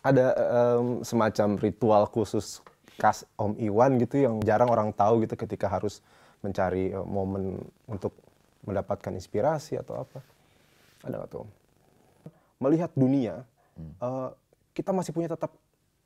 ada um, semacam ritual khusus khas Om Iwan gitu yang jarang orang tahu gitu ketika harus mencari uh, momen untuk mendapatkan inspirasi atau apa? Ada nggak tuh? Melihat dunia, hmm. uh, kita masih punya tetap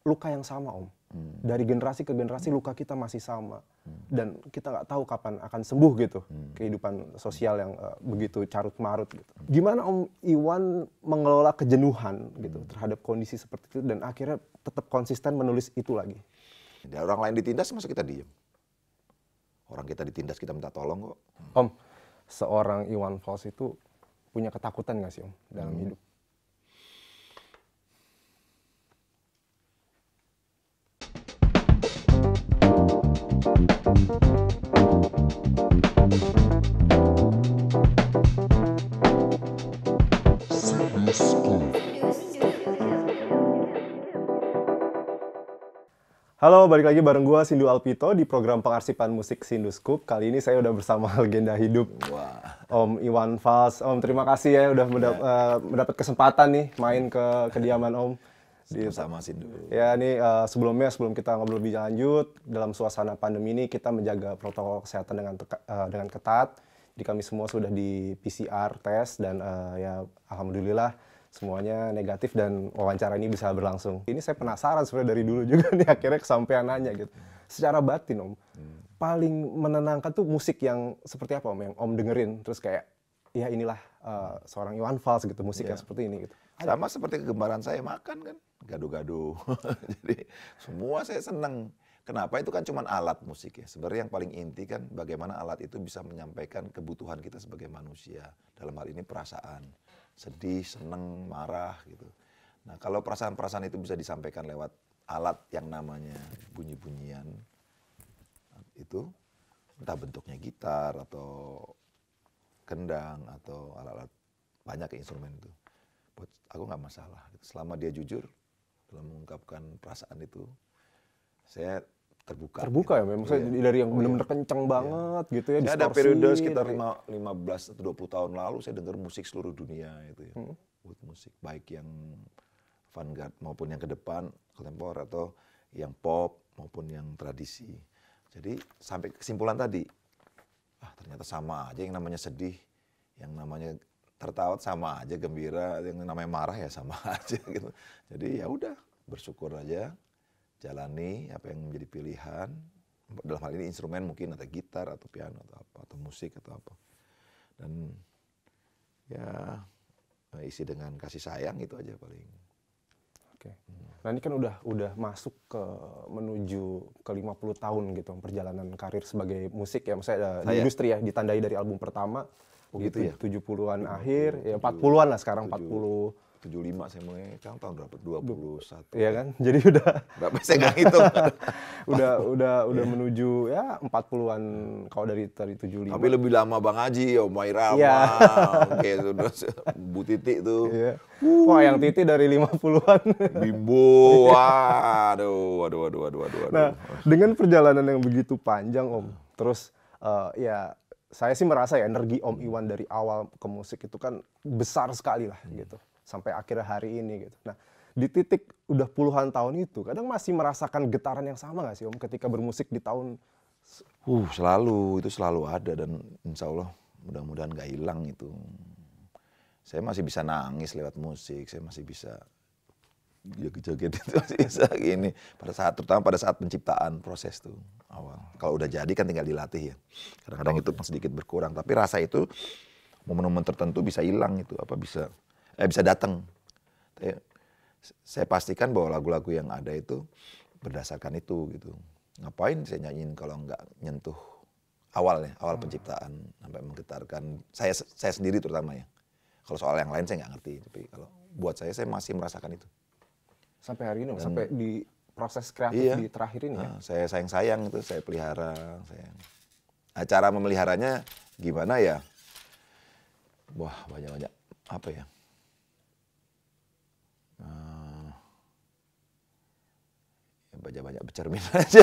luka yang sama Om. Hmm. Dari generasi ke generasi hmm. luka kita masih sama hmm. dan kita nggak tahu kapan akan sembuh gitu kehidupan sosial yang uh, begitu carut marut gitu. Gimana Om Iwan mengelola kejenuhan gitu terhadap kondisi seperti itu dan akhirnya tetap konsisten menulis itu lagi? Ya, orang lain ditindas masa kita diem? Orang kita ditindas kita minta tolong kok. Om, seorang Iwan Fals itu punya ketakutan nggak sih Om dalam hidup? Halo, balik lagi bareng gue Sindu Alpito di program pengarsipan musik Sindu Scoop. Kali ini saya udah bersama legenda hidup Wah. Om Iwan Fals. Om terima kasih ya udah mendap yeah. Iya. Uh, mendapat kesempatan nih main ke kediaman Om. Gitu. sama sih dulu. Ya ini uh, sebelumnya sebelum kita ngobrol lebih lanjut dalam suasana pandemi ini kita menjaga protokol kesehatan dengan teka, uh, dengan ketat. Jadi kami semua sudah di PCR test dan uh, ya alhamdulillah semuanya negatif dan wawancara ini bisa berlangsung. Ini saya penasaran sebenarnya dari dulu juga nih akhirnya kesampaian nanya gitu. Secara batin Om, hmm. paling menenangkan tuh musik yang seperti apa Om yang Om dengerin terus kayak ya inilah uh, seorang Iwan Fals gitu musik yeah. yang iya. seperti ini gitu. Sama seperti kegemaran saya makan kan gaduh-gaduh. Jadi semua saya senang. Kenapa? Itu kan cuma alat musik ya. Sebenarnya yang paling inti kan bagaimana alat itu bisa menyampaikan kebutuhan kita sebagai manusia. Dalam hal ini perasaan. Sedih, seneng, marah gitu. Nah kalau perasaan-perasaan itu bisa disampaikan lewat alat yang namanya bunyi-bunyian itu entah bentuknya gitar atau kendang atau alat-alat banyak instrumen itu. Buat aku nggak masalah. Selama dia jujur, dalam mengungkapkan perasaan itu saya terbuka terbuka gitu. ya memang saya iya. dari yang oh, benar iya. kenceng iya. banget gitu ya saya ada periode sekitar lima lima belas atau dua puluh tahun lalu saya dengar musik seluruh dunia itu ya hmm. musik baik yang vanguard maupun yang ke depan kontemporer atau yang pop maupun yang tradisi jadi sampai kesimpulan tadi ah ternyata sama aja yang namanya sedih yang namanya tertawa sama aja gembira yang namanya marah ya sama aja gitu jadi ya udah bersyukur aja jalani apa yang menjadi pilihan dalam hal ini instrumen mungkin ada gitar atau piano atau apa atau musik atau apa dan ya isi dengan kasih sayang itu aja paling Oke. Nah ini kan udah udah masuk ke menuju ke 50 tahun gitu perjalanan karir sebagai musik ya maksudnya eh, di industri ya ditandai dari album pertama oh, gitu ya 70-an akhir ya 40-an lah sekarang 70, 40 tujuh lima saya mulai, sekarang tahun berapa? satu Iya kan? Jadi udah berapa saya nggak itu udah udah udah iya. menuju ya 40-an kalau dari dari lima Tapi lebih lama Bang Haji, ya, Om Wairama, iya. Rama. oke sudah Bu Titi tuh. Iya. Wah, yang Titi dari 50-an. Bimbo. Waduh, waduh, waduh, waduh, waduh. Nah, dengan perjalanan yang begitu panjang, Om. Terus eh, ya saya sih merasa ya energi Om Iwan dari awal ke musik itu kan besar sekali lah hmm. gitu sampai akhir hari ini gitu. Nah, di titik udah puluhan tahun itu, kadang masih merasakan getaran yang sama gak sih Om ketika bermusik di tahun Uh, selalu itu selalu ada dan insya Allah mudah-mudahan gak hilang itu. Saya masih bisa nangis lewat musik, saya masih bisa joget-joget itu masih bisa gini. Pada saat terutama pada saat penciptaan proses tuh awal. Kalau udah jadi kan tinggal dilatih ya. Kadang-kadang itu sedikit berkurang, tapi rasa itu momen-momen tertentu bisa hilang itu apa bisa eh, bisa datang. Saya pastikan bahwa lagu-lagu yang ada itu berdasarkan itu gitu. Ngapain saya nyanyiin kalau nggak nyentuh awalnya, awal hmm. penciptaan sampai menggetarkan saya saya sendiri terutama ya. Kalau soal yang lain saya nggak ngerti, tapi kalau buat saya saya masih merasakan itu. Sampai hari ini, Dan, sampai di proses kreatif iya, di terakhir ini ya. Ah, saya sayang sayang itu, saya pelihara, Saya... Nah, cara memeliharanya gimana ya? Wah banyak banyak apa ya? baca eh, ya banyak-banyak bercermin aja.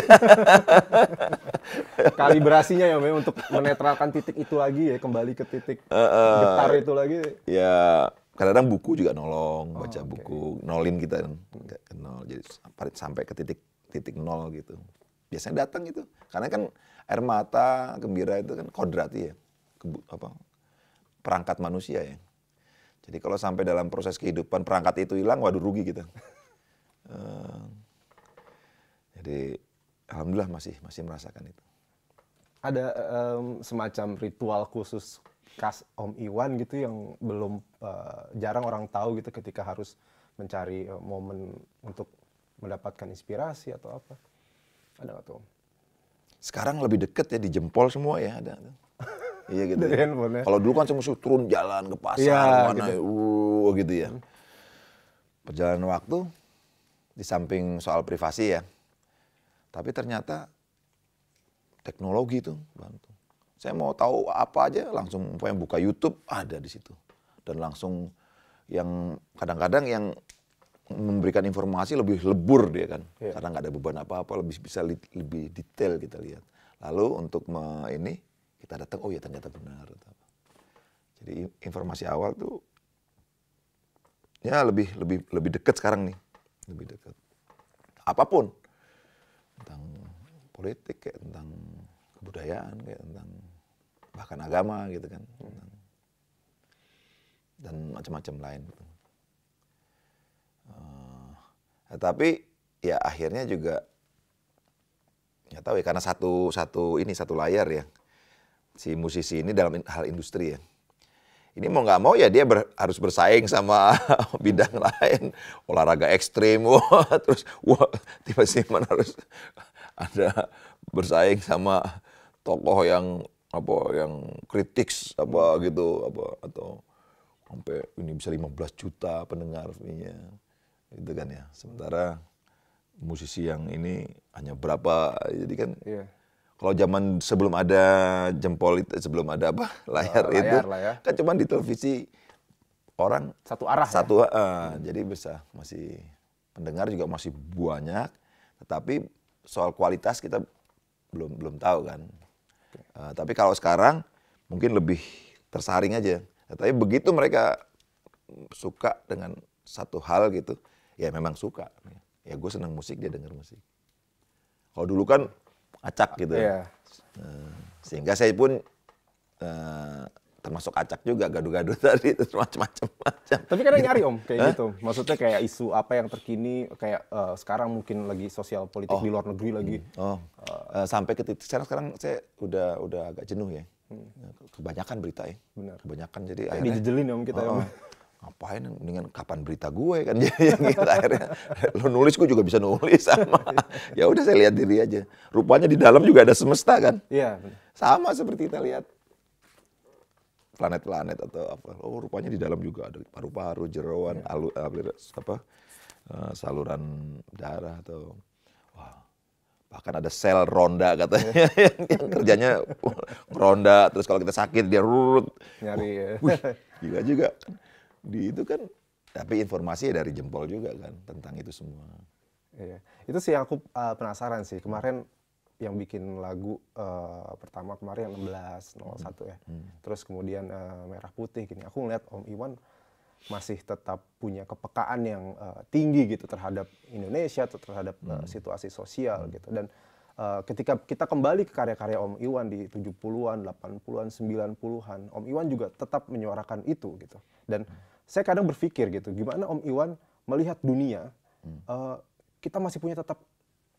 Kalibrasinya ya memang untuk menetralkan titik itu lagi ya, kembali ke titik uh, uh, getar itu lagi. Ya, kadang-kadang buku juga nolong, oh, baca oh, okay. buku, nolin kita kan, nggak kenal jadi sampai ke titik titik nol gitu. Biasanya datang gitu, karena kan air mata gembira itu kan kodrat ya, Kebu apa perangkat manusia ya. Jadi kalau sampai dalam proses kehidupan perangkat itu hilang, waduh rugi kita. Eh, jadi alhamdulillah masih masih merasakan itu. Ada um, semacam ritual khusus kas Om Iwan gitu yang belum uh, jarang orang tahu gitu ketika harus mencari uh, momen untuk mendapatkan inspirasi atau apa? Ada nggak tuh? Sekarang lebih deket ya di jempol semua ya ada. ada. Iya gitu. Dari ya. handphone ya. Kalau dulu kan cuma turun jalan ke pasar ya, mana gitu. Uh, gitu ya. Perjalanan waktu di samping soal privasi ya. Tapi ternyata teknologi itu bantu. Saya mau tahu apa aja langsung yang buka YouTube ada di situ. Dan langsung yang kadang-kadang yang memberikan informasi lebih lebur dia kan. Ya. Karena nggak ada beban apa-apa, lebih bisa lebih detail kita lihat. Lalu untuk ini kita datang oh ya ternyata benar gitu. jadi informasi awal tuh ya lebih lebih lebih dekat sekarang nih lebih dekat apapun tentang politik kayak tentang kebudayaan kayak tentang bahkan agama gitu kan tentang, dan macam-macam lain gitu. Uh, tapi ya akhirnya juga nggak tahu ya karena satu satu ini satu layar ya si musisi ini dalam hal industri ya. Ini mau nggak mau ya dia ber, harus bersaing sama bidang lain, olahraga ekstrim, wah, terus wah tiba-tiba harus ada bersaing sama tokoh yang apa yang kritik apa gitu apa atau sampai ini bisa 15 juta pendengar nya itu kan ya sementara musisi yang ini hanya berapa jadi kan yeah kalau zaman sebelum ada jempol itu, sebelum ada apa eh, layar, uh, layar itu, ya. kan cuma di televisi orang satu arah. Ya? Satu, ya? uh, hmm. jadi bisa masih pendengar juga masih banyak, tetapi soal kualitas kita belum belum tahu kan. Uh, tapi kalau sekarang mungkin lebih tersaring aja. Tapi begitu mereka suka dengan satu hal gitu, ya memang suka. Ya gue seneng musik dia denger musik. Kalau dulu kan acak gitu. Yeah. Iya. Sehingga saya pun uh, termasuk acak juga gaduh-gaduh tadi terus macam-macam macam. Tapi kadang nyari om kayak huh? gitu. Maksudnya kayak isu apa yang terkini kayak uh, sekarang mungkin lagi sosial politik oh. di luar negeri lagi. Hmm. Oh. Uh, sampai ke titik sekarang sekarang saya udah udah agak jenuh ya. Hmm. Kebanyakan berita ya. Benar. Kebanyakan jadi ya, akhirnya dijejelin ya, om kita ya, oh, ya. Om. Oh ngapain dengan kapan berita gue kan yang gitu akhirnya lo nulis gue juga bisa nulis sama ya udah saya lihat diri aja rupanya di dalam juga ada semesta kan iya sama seperti kita lihat planet-planet atau apa oh rupanya di dalam juga ada paru-paru jeroan ya. alu, apa eh, saluran darah atau wah bahkan ada sel ronda katanya iya. yang, yang kerjanya ronda terus kalau kita sakit dia rut nyari oh, ya. wih, gila juga di itu kan tapi informasi ya dari jempol juga kan tentang itu semua. Iya. Itu sih yang aku uh, penasaran sih. Kemarin yang bikin lagu uh, pertama kemarin yang ya. Hmm. Terus kemudian uh, merah putih gini. Aku ngeliat Om Iwan masih tetap punya kepekaan yang uh, tinggi gitu terhadap Indonesia atau terhadap uh, situasi sosial hmm. gitu dan Eh, ketika kita kembali ke karya-karya Om Iwan di 70-an, 80-an, 90-an, Om Iwan juga tetap menyuarakan itu gitu. Dan hmm. saya kadang berpikir gitu, gimana Om Iwan melihat dunia, hmm. uh, kita masih punya tetap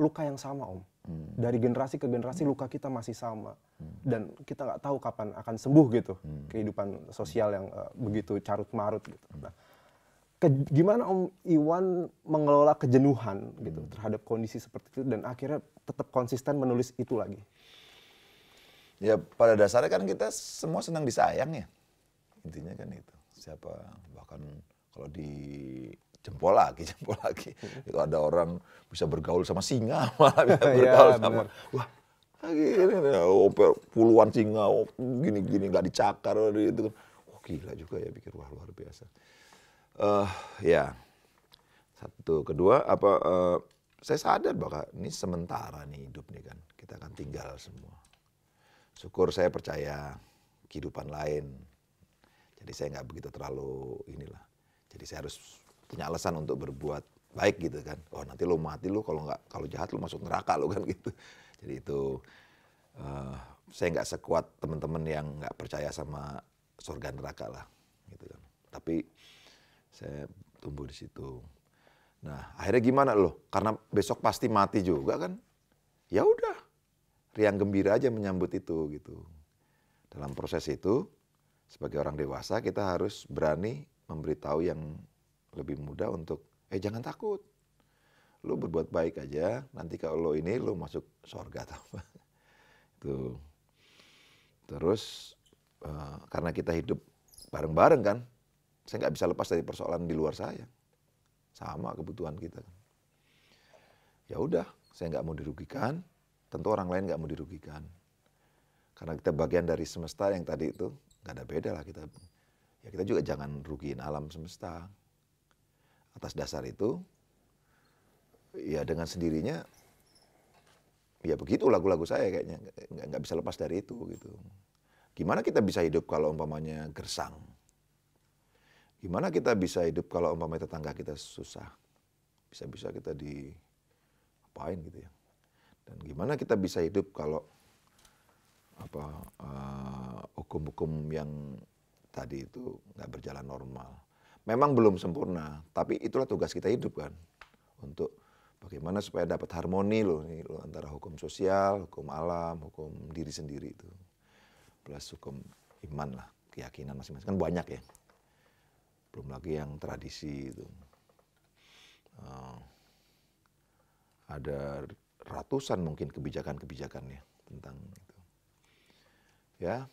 luka yang sama Om. Hmm. Dari generasi ke generasi luka kita masih sama. Hmm. Dan kita nggak tahu kapan akan sembuh gitu, hmm. kehidupan sosial yang uh, begitu carut-marut gitu. Hmm. Nah, ke, gimana Om Iwan mengelola kejenuhan gitu hmm. terhadap kondisi seperti itu dan akhirnya tetap konsisten menulis itu lagi? Ya pada dasarnya kan kita semua senang disayang ya intinya kan itu siapa bahkan kalau di jempol lagi jempol lagi hmm. itu ada orang bisa bergaul sama singa malah bisa iya, bergaul ya, sama lagi wah gini, puluhan singa oh, gini gini nggak dicakar itu kan oh, gila juga ya pikir wah luar biasa uh, ya satu kedua apa uh, saya sadar bahwa ini sementara nih hidup nih kan kita akan tinggal semua syukur saya percaya kehidupan lain jadi saya nggak begitu terlalu inilah jadi saya harus punya alasan untuk berbuat baik gitu kan oh nanti lo mati lo kalau nggak kalau jahat lo masuk neraka lo kan gitu jadi itu uh, saya nggak sekuat teman-teman yang nggak percaya sama surga neraka lah gitu kan tapi saya tumbuh di situ. Nah, akhirnya gimana loh? Karena besok pasti mati juga kan? Ya udah, riang gembira aja menyambut itu gitu. Dalam proses itu, sebagai orang dewasa kita harus berani memberitahu yang lebih muda untuk, eh jangan takut. lo berbuat baik aja, nanti kalau lo ini lo masuk surga apa. Tuh. Terus eh, karena kita hidup bareng-bareng kan, saya nggak bisa lepas dari persoalan di luar saya. Sama kebutuhan kita. Ya udah, saya nggak mau dirugikan. Tentu orang lain nggak mau dirugikan. Karena kita bagian dari semesta yang tadi itu nggak ada beda lah kita. Ya kita juga jangan rugiin alam semesta. Atas dasar itu, ya dengan sendirinya ya begitu lagu-lagu saya kayaknya nggak bisa lepas dari itu gitu gimana kita bisa hidup kalau umpamanya gersang Gimana kita bisa hidup kalau umpamanya tetangga kita susah? Bisa-bisa kita di apain gitu ya. Dan gimana kita bisa hidup kalau apa eh, hukum-hukum uh, yang tadi itu nggak berjalan normal. Memang belum sempurna, tapi itulah tugas kita hidup kan untuk bagaimana supaya dapat harmoni loh, nih, loh antara hukum sosial, hukum alam, hukum diri sendiri itu plus hukum iman lah keyakinan masing-masing kan banyak ya belum lagi yang tradisi itu uh, ada ratusan mungkin kebijakan-kebijakannya tentang itu ya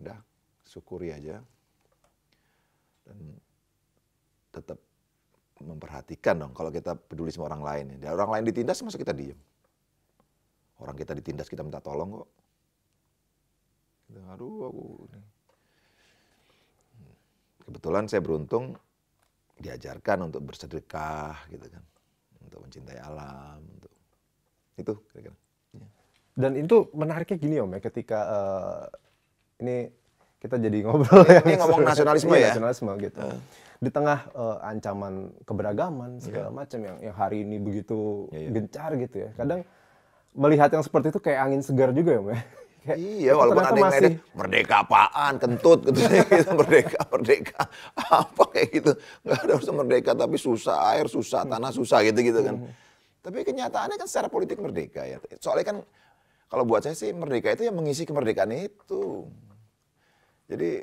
udah syukuri aja dan tetap memperhatikan dong kalau kita peduli sama orang lain ya orang lain ditindas masa kita diem orang kita ditindas kita minta tolong kok aduh aku ini kebetulan saya beruntung diajarkan untuk bersedekah gitu kan untuk mencintai alam untuk itu kira-kira iya. dan itu menariknya gini om ya ketika uh, ini kita jadi ngobrol ini, ya ini ngomong nasionalisme iya, ya nasionalisme gitu uh. di tengah uh, ancaman keberagaman iya. segala yeah. macam yang yang hari ini begitu yeah, yeah. gencar gitu ya kadang melihat yang seperti itu kayak angin segar juga ya om ya iya, walaupun ada yang masih... Ngedit, merdeka apaan, kentut gitu, gitu merdeka, merdeka, apa kayak gitu. Gak ada harus merdeka, tapi susah air, susah hmm. tanah, susah gitu-gitu kan. Hmm. Tapi kenyataannya kan secara politik merdeka ya. Soalnya kan kalau buat saya sih merdeka itu yang mengisi kemerdekaan itu. Jadi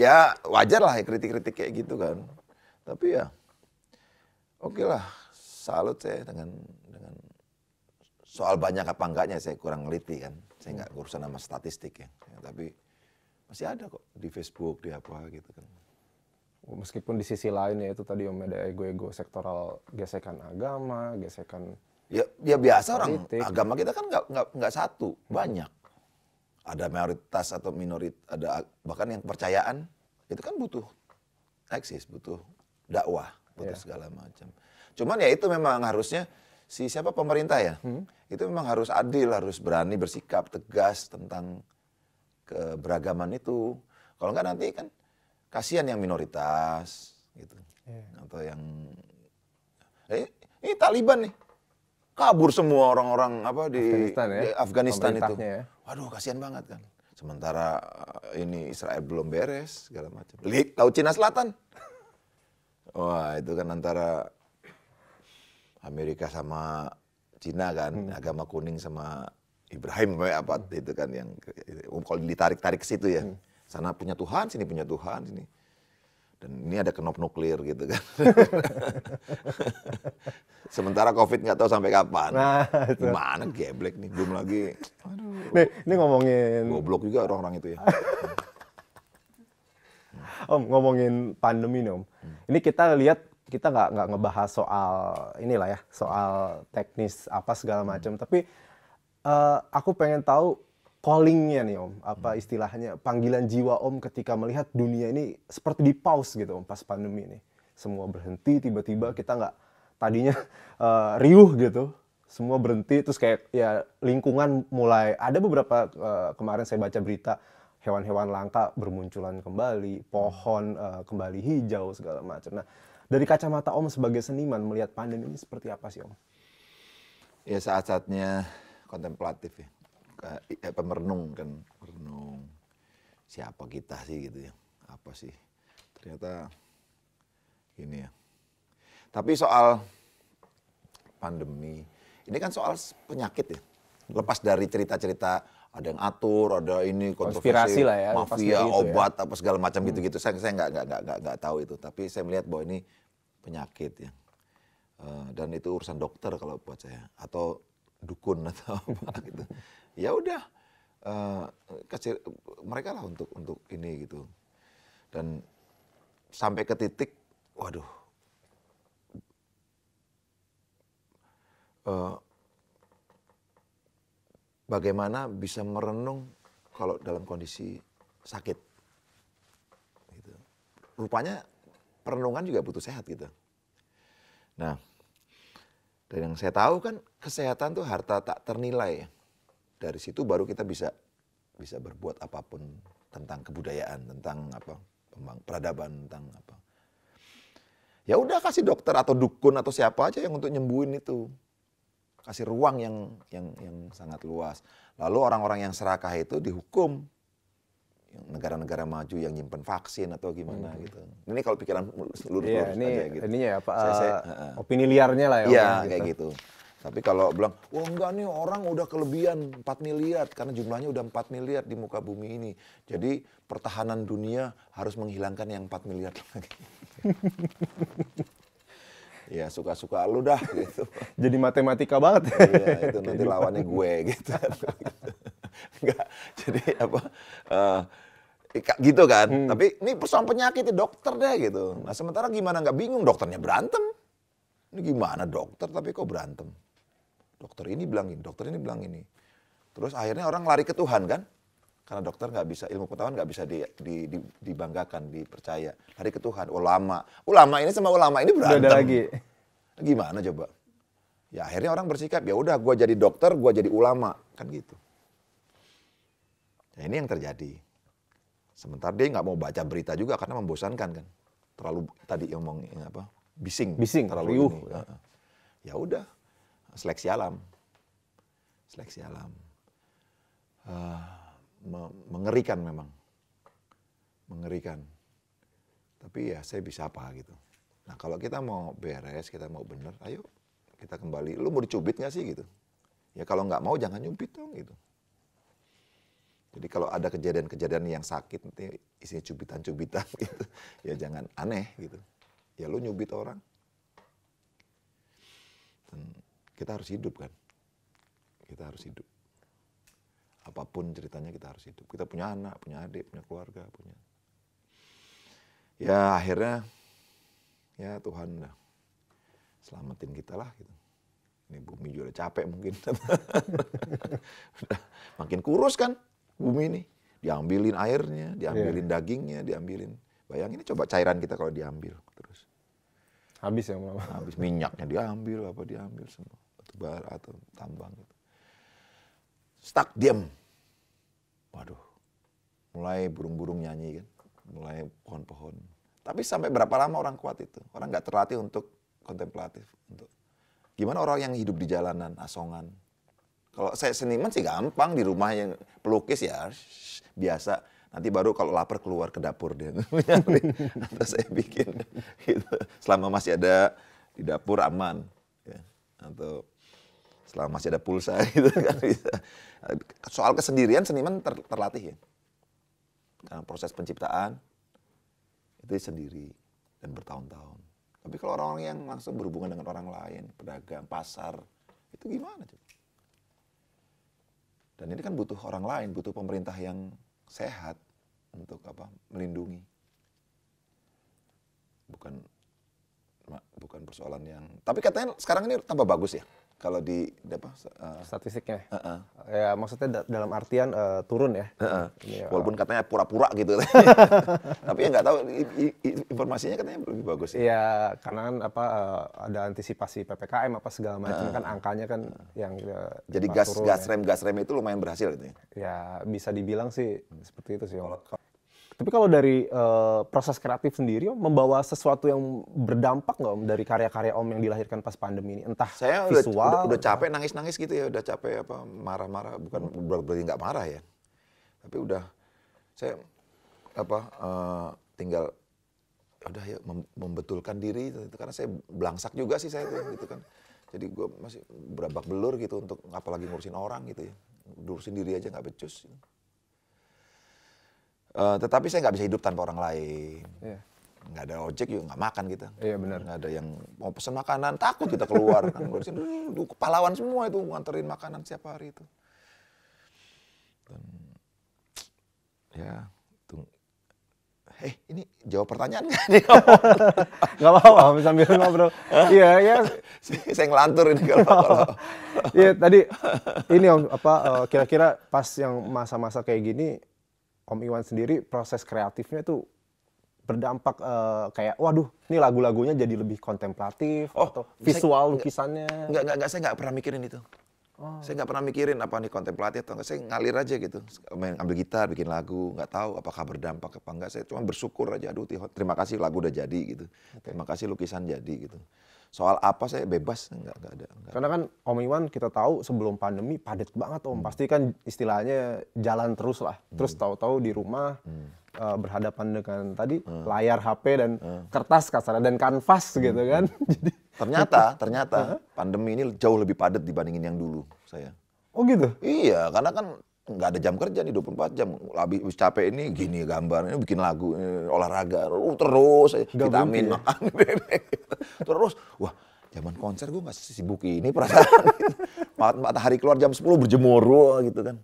ya wajar lah ya kritik-kritik kayak gitu kan. Tapi ya oke okay lah salut saya dengan dengan soal banyak apa enggaknya saya kurang ngeliti kan. Saya nggak urusan sama statistik ya. ya. Tapi masih ada kok di Facebook, di apa gitu kan. Meskipun di sisi lain ya itu tadi Om ada ego-ego sektoral gesekan agama, gesekan Ya, ya biasa orang agama kita kan nggak nggak nggak satu banyak ada mayoritas atau minorit ada bahkan yang kepercayaan itu kan butuh eksis butuh dakwah butuh yeah. segala macam cuman ya itu memang harusnya si siapa pemerintah ya, hmm. itu memang harus adil, harus berani bersikap tegas tentang keberagaman itu. Kalau nggak nanti kan kasihan yang minoritas gitu, yeah. atau yang eh, ini Taliban nih kabur semua orang-orang apa di Afghanistan, ya? di Afghanistan itu. Ya. Waduh kasihan banget kan. Sementara eh, ini Israel belum beres segala macam. Laut Cina Selatan. Wah, itu kan antara Amerika sama Cina kan hmm. agama kuning sama Ibrahim eh, apa hmm. itu kan yang eh, kalau ditarik-tarik ke situ ya. Hmm. Sana punya Tuhan, sini punya Tuhan, sini. Dan ini ada kenop nuklir gitu kan. Sementara COVID nggak tahu sampai kapan. Nah, itu. Gimana geblek nih, belum lagi. Aduh. Nih, ini ngomongin. Goblok juga orang-orang itu ya. om ngomongin pandemi nih om. Hmm. Ini kita lihat kita nggak nggak ngebahas soal inilah ya soal teknis apa segala hmm. macam hmm. tapi uh, aku pengen tahu callingnya nih om apa hmm. istilahnya panggilan jiwa om ketika melihat dunia ini seperti di pause gitu om pas pandemi ini semua berhenti tiba-tiba kita nggak tadinya uh, riuh gitu semua berhenti terus kayak ya lingkungan mulai ada beberapa uh, kemarin saya baca berita hewan-hewan langka bermunculan kembali pohon uh, kembali hijau segala macam nah dari kacamata Om sebagai seniman melihat pandemi ini seperti apa sih Om? Ya saat-saatnya kontemplatif ya. Kayak pemerenung kan, merenung siapa kita sih gitu ya. Apa sih? Ternyata ini ya. Tapi soal pandemi, ini kan soal penyakit ya. Lepas dari cerita-cerita ada yang atur, ada ini konspirasi lah ya, mafia, gitu ya. obat ya. apa segala macam hmm. gitu-gitu. Saya saya nggak nggak nggak nggak tahu itu, tapi saya melihat bahwa ini penyakit ya. Uh, dan itu urusan dokter kalau buat saya atau dukun atau apa gitu. Ya udah uh, eh, kasih mereka lah untuk untuk ini gitu. Dan sampai ke titik waduh uh, bagaimana bisa merenung kalau dalam kondisi sakit. Gitu. Rupanya perenungan juga butuh sehat gitu. Nah, dan yang saya tahu kan kesehatan tuh harta tak ternilai. Dari situ baru kita bisa bisa berbuat apapun tentang kebudayaan, tentang apa peradaban, tentang apa. Ya udah kasih dokter atau dukun atau siapa aja yang untuk nyembuhin itu kasih ruang yang yang yang sangat luas. Lalu orang-orang yang serakah itu dihukum negara-negara maju yang nyimpen vaksin atau gimana hmm. gitu. Ini kalau pikiran lurus lurus yeah, ini, aja gitu. Ini ya apa saya, saya, uh, uh, opini liarnya lah ya. Iya gitu. kayak gitu. Tapi kalau bilang, wah enggak nih orang udah kelebihan 4 miliar karena jumlahnya udah 4 miliar di muka bumi ini. Jadi pertahanan dunia harus menghilangkan yang 4 miliar lagi. ya suka-suka lu dah gitu. Jadi matematika banget. Iya, itu nanti gitu. lawannya gue gitu. Enggak. Jadi apa uh, gitu kan. Hmm. Tapi ini persoalan penyakit ya, dokter deh gitu. Nah, sementara gimana nggak bingung dokternya berantem. Ini gimana dokter tapi kok berantem? Dokter ini bilang ini, dokter ini bilang ini. Terus akhirnya orang lari ke Tuhan kan? Karena dokter nggak bisa, ilmu pengetahuan nggak bisa di, di, di, dibanggakan, dipercaya. Hari ke Tuhan, ulama. Ulama ini sama ulama ini berantem. Udah ada lagi. Gimana coba? Ya akhirnya orang bersikap ya udah gue jadi dokter, gue jadi ulama kan gitu. Nah, ini yang terjadi. Sementara dia nggak mau baca berita juga karena membosankan kan. Terlalu tadi ngomong apa? Bising. Bising. Terlalu riuh. ya. ya udah seleksi alam. Seleksi alam. Uh, mengerikan memang. Mengerikan. Tapi ya saya bisa apa gitu. Nah kalau kita mau beres, kita mau bener, ayo kita kembali. Lu mau dicubit nggak sih gitu? Ya kalau nggak mau jangan nyubit dong gitu. Jadi kalau ada kejadian-kejadian yang sakit nanti isinya cubitan-cubitan gitu, ya jangan aneh gitu. Ya lu nyubit orang. Dan kita harus hidup kan. Kita harus hidup. Apapun ceritanya kita harus hidup. Kita punya anak, punya adik, punya keluarga, punya. Ya akhirnya ya Tuhan selamatin kita lah gitu ini bumi juga capek mungkin makin kurus kan bumi ini diambilin airnya diambilin yeah. dagingnya diambilin bayangin ini coba cairan kita kalau diambil terus habis ya mama habis minyaknya diambil apa diambil semua batu bara atau tambang gitu stuck diam waduh mulai burung-burung nyanyi kan mulai pohon-pohon tapi sampai berapa lama orang kuat itu? Orang nggak terlatih untuk kontemplatif. Untuk gimana orang yang hidup di jalanan, asongan. Kalau saya seniman sih gampang di rumah yang pelukis ya shh, biasa. Nanti baru kalau lapar keluar ke dapur dia. Atau saya bikin gitu. Selama masih ada di dapur aman. Ya. Atau selama masih ada pulsa gitu kan bisa. Soal kesendirian seniman ter terlatih ya. Karena proses penciptaan, itu ya sendiri dan bertahun-tahun. Tapi kalau orang-orang yang langsung berhubungan dengan orang lain, pedagang, pasar, itu gimana coba? Dan ini kan butuh orang lain, butuh pemerintah yang sehat untuk apa? melindungi. Bukan bukan persoalan yang tapi katanya sekarang ini tambah bagus ya kalau di apa uh, statistiknya uh -uh. ya maksudnya da dalam artian uh, turun ya uh -uh. Ini, uh. walaupun katanya pura-pura gitu tapi ya nggak tahu informasinya katanya lebih bagus ya, ya karena kan apa uh, ada antisipasi ppkm apa segala macam uh -uh. kan angkanya kan uh -uh. yang uh, jadi gas turun, gas ya. rem ya. gas rem itu lumayan berhasil gitu ya bisa dibilang sih hmm. seperti itu sih kalau tapi kalau dari uh, proses kreatif sendiri, om membawa sesuatu yang berdampak nggak dari karya-karya om yang dilahirkan pas pandemi ini? Entah saya visual, udah, udah, udah capek nangis-nangis gitu ya, udah capek apa marah-marah, bukan berarti nggak marah ya, tapi udah saya apa uh, tinggal ya udah ya mem membetulkan diri itu karena saya belangsak juga sih saya itu gitu kan. Jadi gue masih berabak belur gitu untuk apalagi ngurusin orang gitu ya, ngurusin diri aja nggak becus. Gitu. Uh, tetapi saya nggak bisa hidup tanpa orang lain. Yeah. Nggak ada ojek juga nggak makan kita. Iya yeah, benar. Nggak ada yang mau pesen makanan, takut kita keluar. kan ngurusin, kepalawan semua itu nganterin makanan setiap hari itu. Dan, ya, tung, eh hey, ini jawab pertanyaan nggak nih? Nggak apa-apa, sambil ngobrol. Iya, iya, Saya ngelantur ini kalau. Oh. kalau. Iya, tadi ini om apa eh, kira-kira pas yang masa-masa kayak gini Om Iwan sendiri proses kreatifnya tuh berdampak uh, kayak waduh ini lagu-lagunya jadi lebih kontemplatif oh, atau visual saya, lukisannya nggak nggak nggak saya nggak pernah mikirin itu oh. saya nggak pernah mikirin apa nih kontemplatif atau nggak saya ngalir aja gitu main ambil gitar bikin lagu nggak tahu apakah berdampak apa enggak saya cuma bersyukur aja aduh terima kasih lagu udah jadi gitu okay. terima kasih lukisan jadi gitu soal apa saya bebas nggak nggak ada enggak. karena kan Om Iwan kita tahu sebelum pandemi padat banget Om hmm. pasti kan istilahnya jalan terus lah hmm. terus hmm. tahu-tahu di rumah hmm. uh, berhadapan dengan tadi hmm. layar HP dan hmm. kertas kasar dan kanvas hmm. gitu kan hmm. jadi ternyata ternyata pandemi ini jauh lebih padat dibandingin yang dulu saya Oh gitu? Iya, karena kan nggak ada jam kerja nih 24 jam. Habis capek ini gini gambar, ini bikin lagu, ini olahraga, uh, terus eh, gak vitamin ya? makan. terus wah zaman konser gue nggak sibuk ini perasaan. gitu. Matahari keluar jam 10 berjemur gitu kan.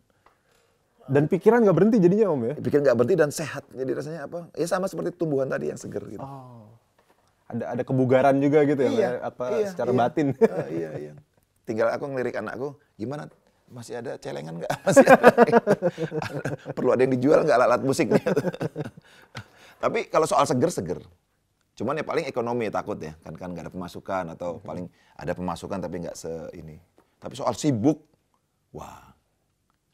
Dan pikiran nggak berhenti jadinya om ya? Pikiran nggak berhenti dan sehat. Jadi rasanya apa? Ya sama seperti tumbuhan tadi yang seger gitu. Oh. Ada ada kebugaran juga gitu ya? Iya, apa iya, secara iya. batin? Uh, iya, iya. Tinggal aku ngelirik anakku, gimana masih ada celengan nggak? Masih ada, perlu ada yang dijual nggak alat-alat musiknya? Tapi kalau soal seger-seger, cuman ya paling ekonomi takut ya, kan kan nggak ada pemasukan atau paling ada pemasukan tapi nggak se ini. Tapi soal sibuk, wah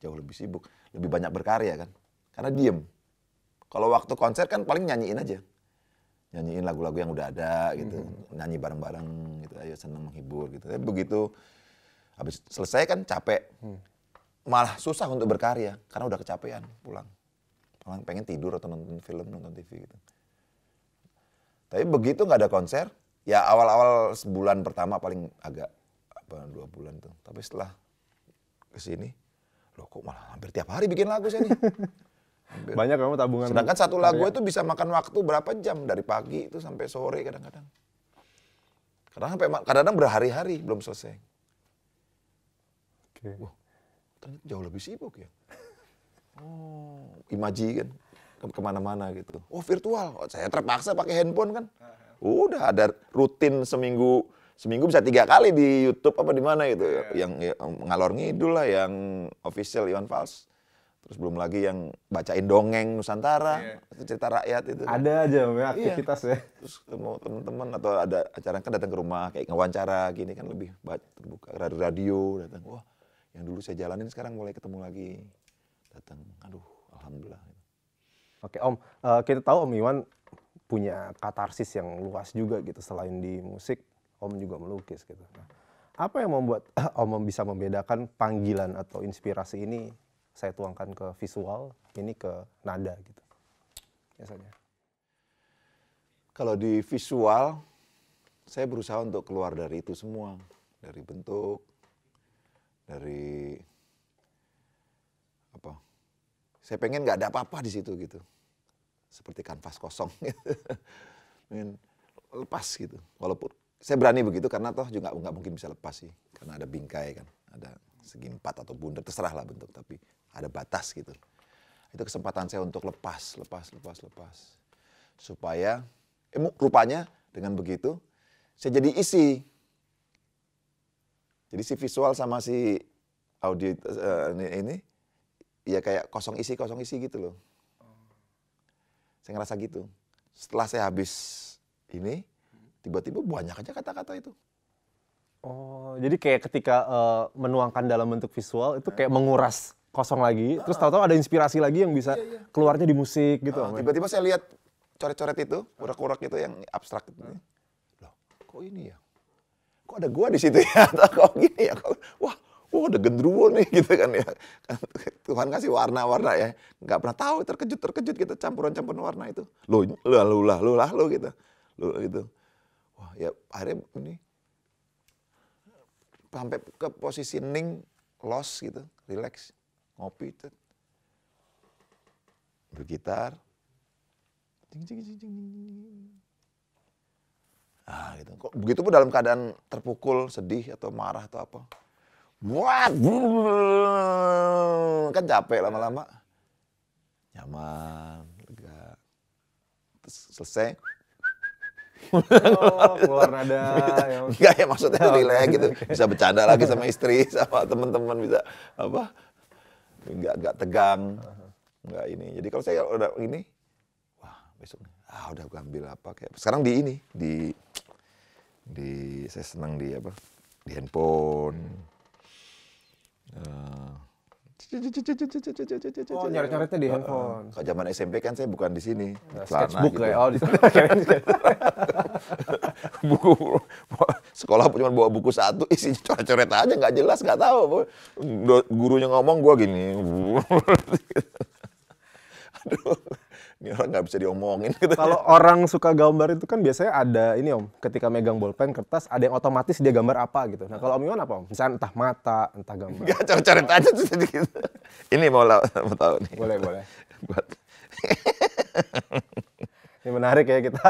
jauh lebih sibuk, lebih banyak berkarya kan, karena diem. Kalau waktu konser kan paling nyanyiin aja, nyanyiin lagu-lagu yang udah ada gitu, nyanyi bareng-bareng gitu, ayo seneng menghibur gitu. Tapi begitu Habis selesai kan capek. Malah susah untuk berkarya karena udah kecapean pulang. Pulang pengen tidur atau nonton film, nonton TV gitu. Tapi begitu nggak ada konser, ya awal-awal sebulan pertama paling agak apa dua bulan tuh. Tapi setelah kesini, loh kok malah hampir tiap hari bikin lagu sih nih. Hampir. Banyak kamu tabungan. Sedangkan satu lagu ya. itu bisa makan waktu berapa jam dari pagi itu sampai sore kadang-kadang. Kadang kadang-kadang berhari-hari belum selesai okay. wah ternyata kan jauh lebih sibuk ya. Oh, imaji kan Ke kemana-mana gitu. Oh virtual, oh, saya terpaksa pakai handphone kan. Udah ada rutin seminggu seminggu bisa tiga kali di YouTube apa di mana gitu. Yeah. Yang, yang ngalor ngidul lah, yang official Iwan Fals. Terus belum lagi yang bacain dongeng Nusantara, yeah. cerita rakyat itu. Ada aja ya iya. aktivitas iya. ya. Terus ketemu teman-teman atau ada acara kan datang ke rumah kayak ngewawancara gini kan lebih terbuka radio datang. Wah yang dulu saya jalanin sekarang mulai ketemu lagi datang aduh alhamdulillah oke om eh, kita tahu om Iwan punya katarsis yang luas juga gitu selain di musik om juga melukis gitu nah, apa yang membuat om bisa membedakan panggilan atau inspirasi ini saya tuangkan ke visual ini ke nada gitu biasanya kalau di visual saya berusaha untuk keluar dari itu semua dari bentuk dari apa? Saya pengen nggak ada apa-apa di situ gitu, seperti kanvas kosong. pengen lepas gitu, walaupun saya berani begitu karena toh juga nggak mungkin bisa lepas sih, karena ada bingkai kan, ada segi empat atau bundar terserah lah bentuk, tapi ada batas gitu. Itu kesempatan saya untuk lepas, lepas, lepas, lepas, supaya eh, rupanya dengan begitu saya jadi isi jadi si visual sama si audio uh, eh, ini, ini ya kayak kosong isi kosong isi gitu loh. Saya ngerasa gitu. Setelah saya habis ini, tiba-tiba banyak aja kata-kata itu. Oh, jadi kayak ketika uh, menuangkan dalam bentuk visual itu kayak menguras kosong lagi, ah. terus tahu-tahu ada inspirasi lagi yang bisa iya, iya. keluarnya di musik gitu. Uh, tiba-tiba saya lihat coret-coret itu, kurak-kurak itu yang abstrak. Uh. Loh, kok ini ya? kok ada gua di situ ya atau kok gini ya kok wah wah ada gendruwo nih gitu kan ya Tuhan kasih warna-warna ya nggak pernah tahu terkejut terkejut kita gitu, campuran-campuran warna itu lo lah lo lah lo lah lo gitu lo gitu wah ya akhirnya ini sampai ke posisi ning los gitu relax ngopi itu bergitar jing jing jing jing Ah, gitu. Kok begitu pun dalam keadaan terpukul, sedih atau marah atau apa. Buat kan capek lama-lama. Nyaman, lega. Terus selesai. Oh, keluar nada. Enggak gitu. ya, ya maksudnya oh, gitu. Bisa bercanda lagi sama istri, sama teman-teman bisa apa? Enggak enggak tegang. Enggak ini. Jadi kalau saya udah ini, wah besok ah udah gue ambil apa kayak sekarang di ini di di saya senang di apa di handphone uh, Oh, nyaret nyaretnya di eh, handphone. Kalau zaman SMP kan saya bukan di sini, di nah, celana gitu. ya oh, di buku sekolah cuma bawa buku satu, isi coret-coret aja, nggak jelas, nggak tahu. Gurunya ngomong, gua gini. Aduh ini orang nggak bisa diomongin gitu. Kalau orang suka gambar itu kan biasanya ada ini om, ketika megang bolpen kertas ada yang otomatis dia gambar apa gitu. Nah kalau om Iwan apa om? Misalnya entah mata, entah gambar. Gak cari cari aja tuh gitu. Ini mau, lah, mau tahu nih. Boleh boleh. Buat. ini menarik ya kita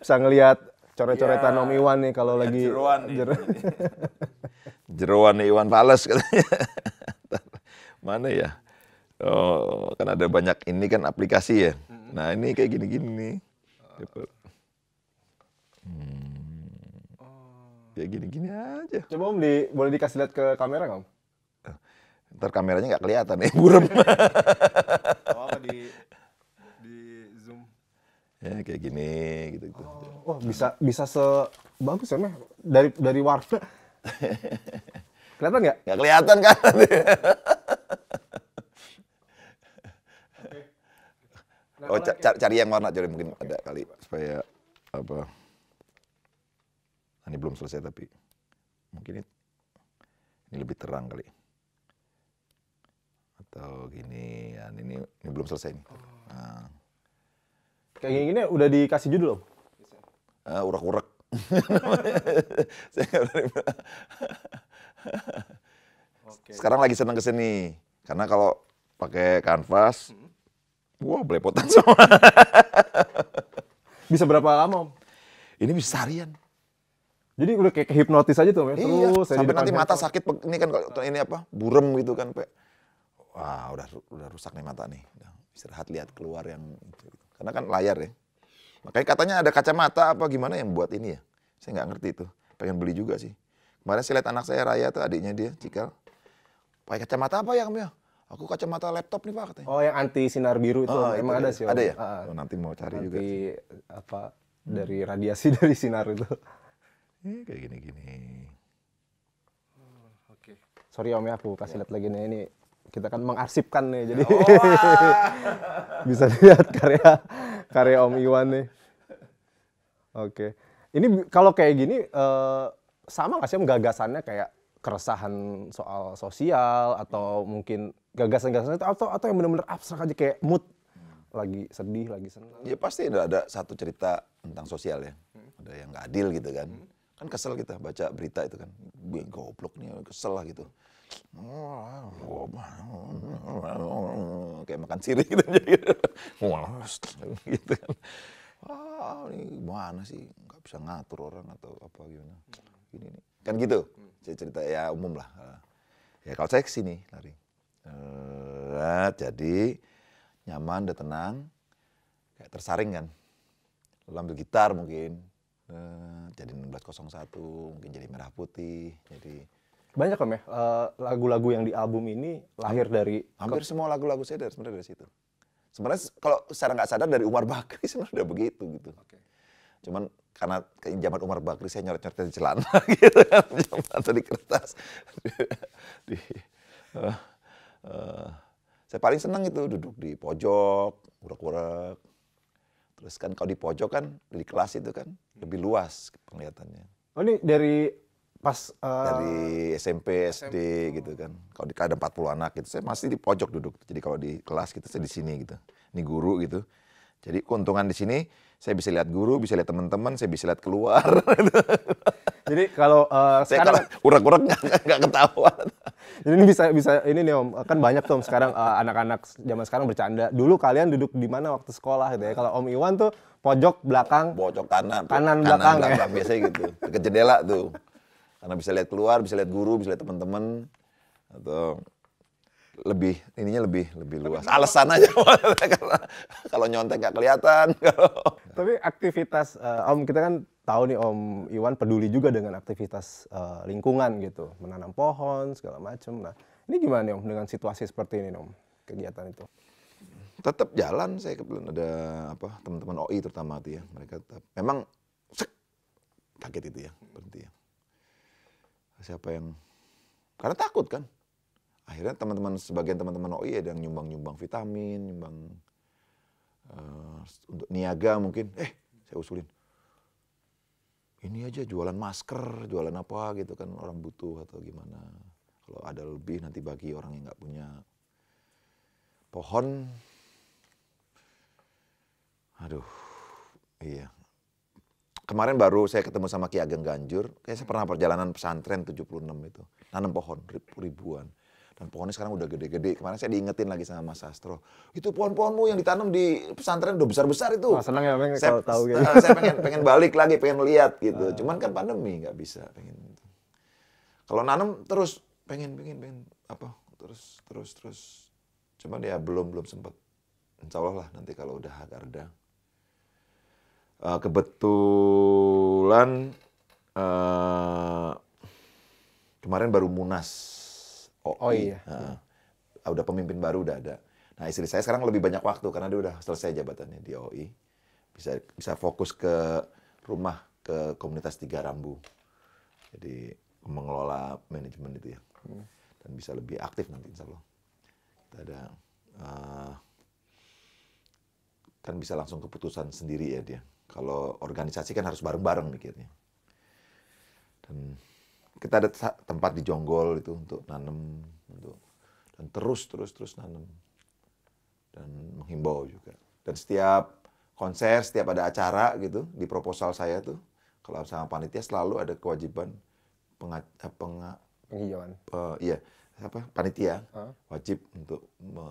bisa ngelihat coret-coretan ya, om Iwan nih kalau lagi jeruan nih. jeruan nih Iwan Palas katanya. Mana ya? oh, kan ada banyak ini kan aplikasi ya. Hmm. Nah ini kayak gini-gini nih. Oh. Gitu. Hmm. Oh. Ya gini-gini aja. Coba om di, boleh dikasih lihat ke kamera nggak om? Eh, ntar kameranya nggak kelihatan ya, burem. apa di di zoom? Ya kayak gini gitu gitu. Oh, oh bisa bisa sebagus ya meh dari dari warna. kelihatan nggak? Nggak kelihatan kan? oh ca ya? cari, cari yang warna jadi mungkin ada kali supaya apa ini belum selesai tapi mungkin ini lebih terang kali atau gini ya, ini ini belum selesai nih nah. kayak gini, gini udah dikasih judul om uh, ah, urak-urak saya okay. sekarang lagi senang kesini karena kalau pakai kanvas Wah, wow, belepotan semua. bisa berapa lama, Om? Ini bisa seharian. Jadi udah kayak hipnotis aja tuh, Om. Ya? Iya, terus sampai nanti mata sakit ini kan ini apa? Burem gitu kan, Pak. Wah, udah udah rusak nih mata nih. Udah istirahat lihat keluar yang gitu. karena kan layar ya. Makanya katanya ada kacamata apa gimana yang buat ini ya. Saya nggak ngerti itu. Pengen beli juga sih. Kemarin saya lihat anak saya Raya tuh adiknya dia, Cikal. Pakai kacamata apa ya kamu ya? Aku kacamata laptop nih Pak katanya. Oh, yang anti sinar biru itu oh, emang itu ada sih. Ada ya? Uh, oh, nanti mau cari nanti juga. apa dari radiasi dari sinar itu. Eh, kayak gini-gini. Oh, Oke. Okay. Sorry Om ya aku kasih ya. lihat lagi nih ini kita kan mengarsipkan nih jadi oh. bisa lihat karya karya Om Iwan nih. Oke. Okay. Ini kalau kayak gini uh, sama nggak sih Om gagasannya kayak keresahan soal sosial atau mungkin gagasan-gagasan itu atau atau yang benar-benar abstrak aja kayak mood lagi sedih lagi senang ya pasti ada ada satu cerita tentang sosial ya ada yang nggak adil gitu kan kan kesel kita baca berita itu kan gue goblok nih kesel lah gitu kayak makan sirih gitu aja gitu kan wah ini gimana sih nggak bisa ngatur orang atau apa gitu gini kan gitu cerita ya umum lah ya kalau saya kesini lari Uh, jadi nyaman, udah tenang, kayak tersaring kan. Lalu ambil gitar mungkin, uh, jadi 1601, mungkin jadi merah putih, jadi banyak kan ya uh, lagu-lagu yang di album ini lahir dari hampir semua lagu-lagu saya dari sebenarnya dari situ. Sebenarnya kalau secara nggak sadar dari Umar Bakri sebenarnya udah begitu gitu. Okay. Cuman karena zaman Umar Bakri saya nyoret-nyoret di celana gitu kan, atau di kertas. di, uh, uh, saya paling senang itu duduk di pojok, urek-urek. Terus kan kalau di pojok kan di kelas itu kan lebih luas penglihatannya. Oh ini dari pas uh, dari SMP, SD SMP. gitu kan. Kalau di ada 40 anak gitu, saya masih di pojok duduk. Jadi kalau di kelas gitu saya di sini gitu. Ini guru gitu. Jadi keuntungan di sini saya bisa lihat guru, bisa lihat teman-teman, saya bisa lihat keluar. Jadi kalau uh, sekarang urak-urak nggak ketahuan. Jadi ini bisa bisa ini nih Om, kan banyak tuh Om sekarang anak eh, anak-anak zaman sekarang bercanda. Dulu kalian duduk di mana waktu sekolah gitu ya. Kalau Om Iwan tuh pojok belakang, pojok kanan, kanan, kanan belakang, kanan, belakang ya. biasanya gitu. Ke jendela tuh. Karena bisa lihat keluar, bisa lihat guru, bisa lihat teman-teman atau lebih ininya lebih lebih luas. Tapi, Alasan aja karena kalau nyontek nggak kelihatan. Tapi aktivitas uh, Om kita kan tahu nih Om Iwan peduli juga dengan aktivitas uh, lingkungan gitu, menanam pohon segala macam. Nah, ini gimana nih Om dengan situasi seperti ini Om kegiatan itu? Tetap jalan saya kebetulan ada apa teman-teman OI terutama itu ya. Mereka tetap, memang sek, kaget itu ya, berhenti ya. Siapa yang karena takut kan? akhirnya teman-teman sebagian teman-teman OI oh iya, ada yang nyumbang-nyumbang vitamin, nyumbang uh, untuk niaga mungkin. Eh, saya usulin. Ini aja jualan masker, jualan apa gitu kan orang butuh atau gimana. Kalau ada lebih nanti bagi orang yang nggak punya. Pohon Aduh. Iya. Kemarin baru saya ketemu sama Ki Ageng Ganjur, kayak saya pernah perjalanan pesantren 76 itu, nanam pohon ribuan dan pohonnya sekarang udah gede-gede. Kemarin saya diingetin lagi sama Mas Astro Itu pohon-pohonmu yang ditanam di pesantren udah besar-besar itu. Nah, senang ya pengen saya, tahu gitu. Eh, saya pengen, pengen balik lagi, pengen lihat gitu. Ah. Cuman kan pandemi nggak bisa pengen. Kalau nanam terus pengen pengen pengen apa terus terus terus. Cuman ya belum belum sempat. Insya Allah lah nanti kalau udah agak Uh, eh, kebetulan uh, kemarin baru munas OI. Oh iya. Nah, udah pemimpin baru udah ada. Nah istri saya sekarang lebih banyak waktu karena dia udah selesai jabatannya di OI. Bisa bisa fokus ke rumah ke komunitas tiga rambu. Jadi mengelola manajemen itu ya. Hmm. Dan bisa lebih aktif nanti insya Allah. Kita ada uh, kan bisa langsung keputusan sendiri ya dia. Kalau organisasi kan harus bareng-bareng mikirnya. Dan kita ada tempat di Jonggol itu untuk nanam untuk dan terus terus terus nanam dan menghimbau juga dan setiap konser setiap ada acara gitu di proposal saya tuh kalau sama panitia selalu ada kewajiban eh, penga, penga, penghijauan uh, iya apa panitia huh? wajib untuk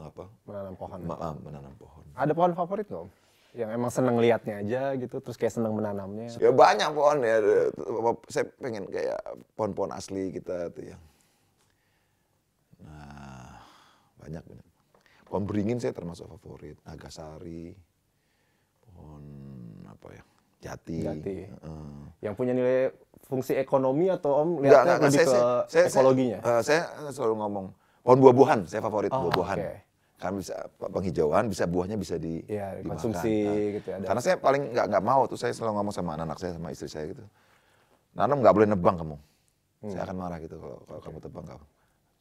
apa menanam pohon ah, menanam pohon ada pohon favorit nggak yang emang seneng liatnya aja gitu terus kayak seneng menanamnya ya banyak pohon ya saya pengen kayak pohon-pohon asli kita tuh ya. nah banyak banyak pohon beringin saya termasuk favorit nagasari pohon apa ya jati, jati. Uh. yang punya nilai fungsi ekonomi atau om lihatnya lebih saya, ke saya, ekologinya saya, uh, eh, saya selalu ngomong pohon buah-buahan saya favorit oh, buah-buahan okay karena bisa penghijauan bisa buahnya bisa di ya, konsumsi nah, gitu ya, karena saya paling nggak nggak mau tuh saya selalu ngomong sama anak, anak saya sama istri saya gitu nanam nggak boleh nebang kamu hmm. saya akan marah gitu kalau, kalau okay. kamu tebang kamu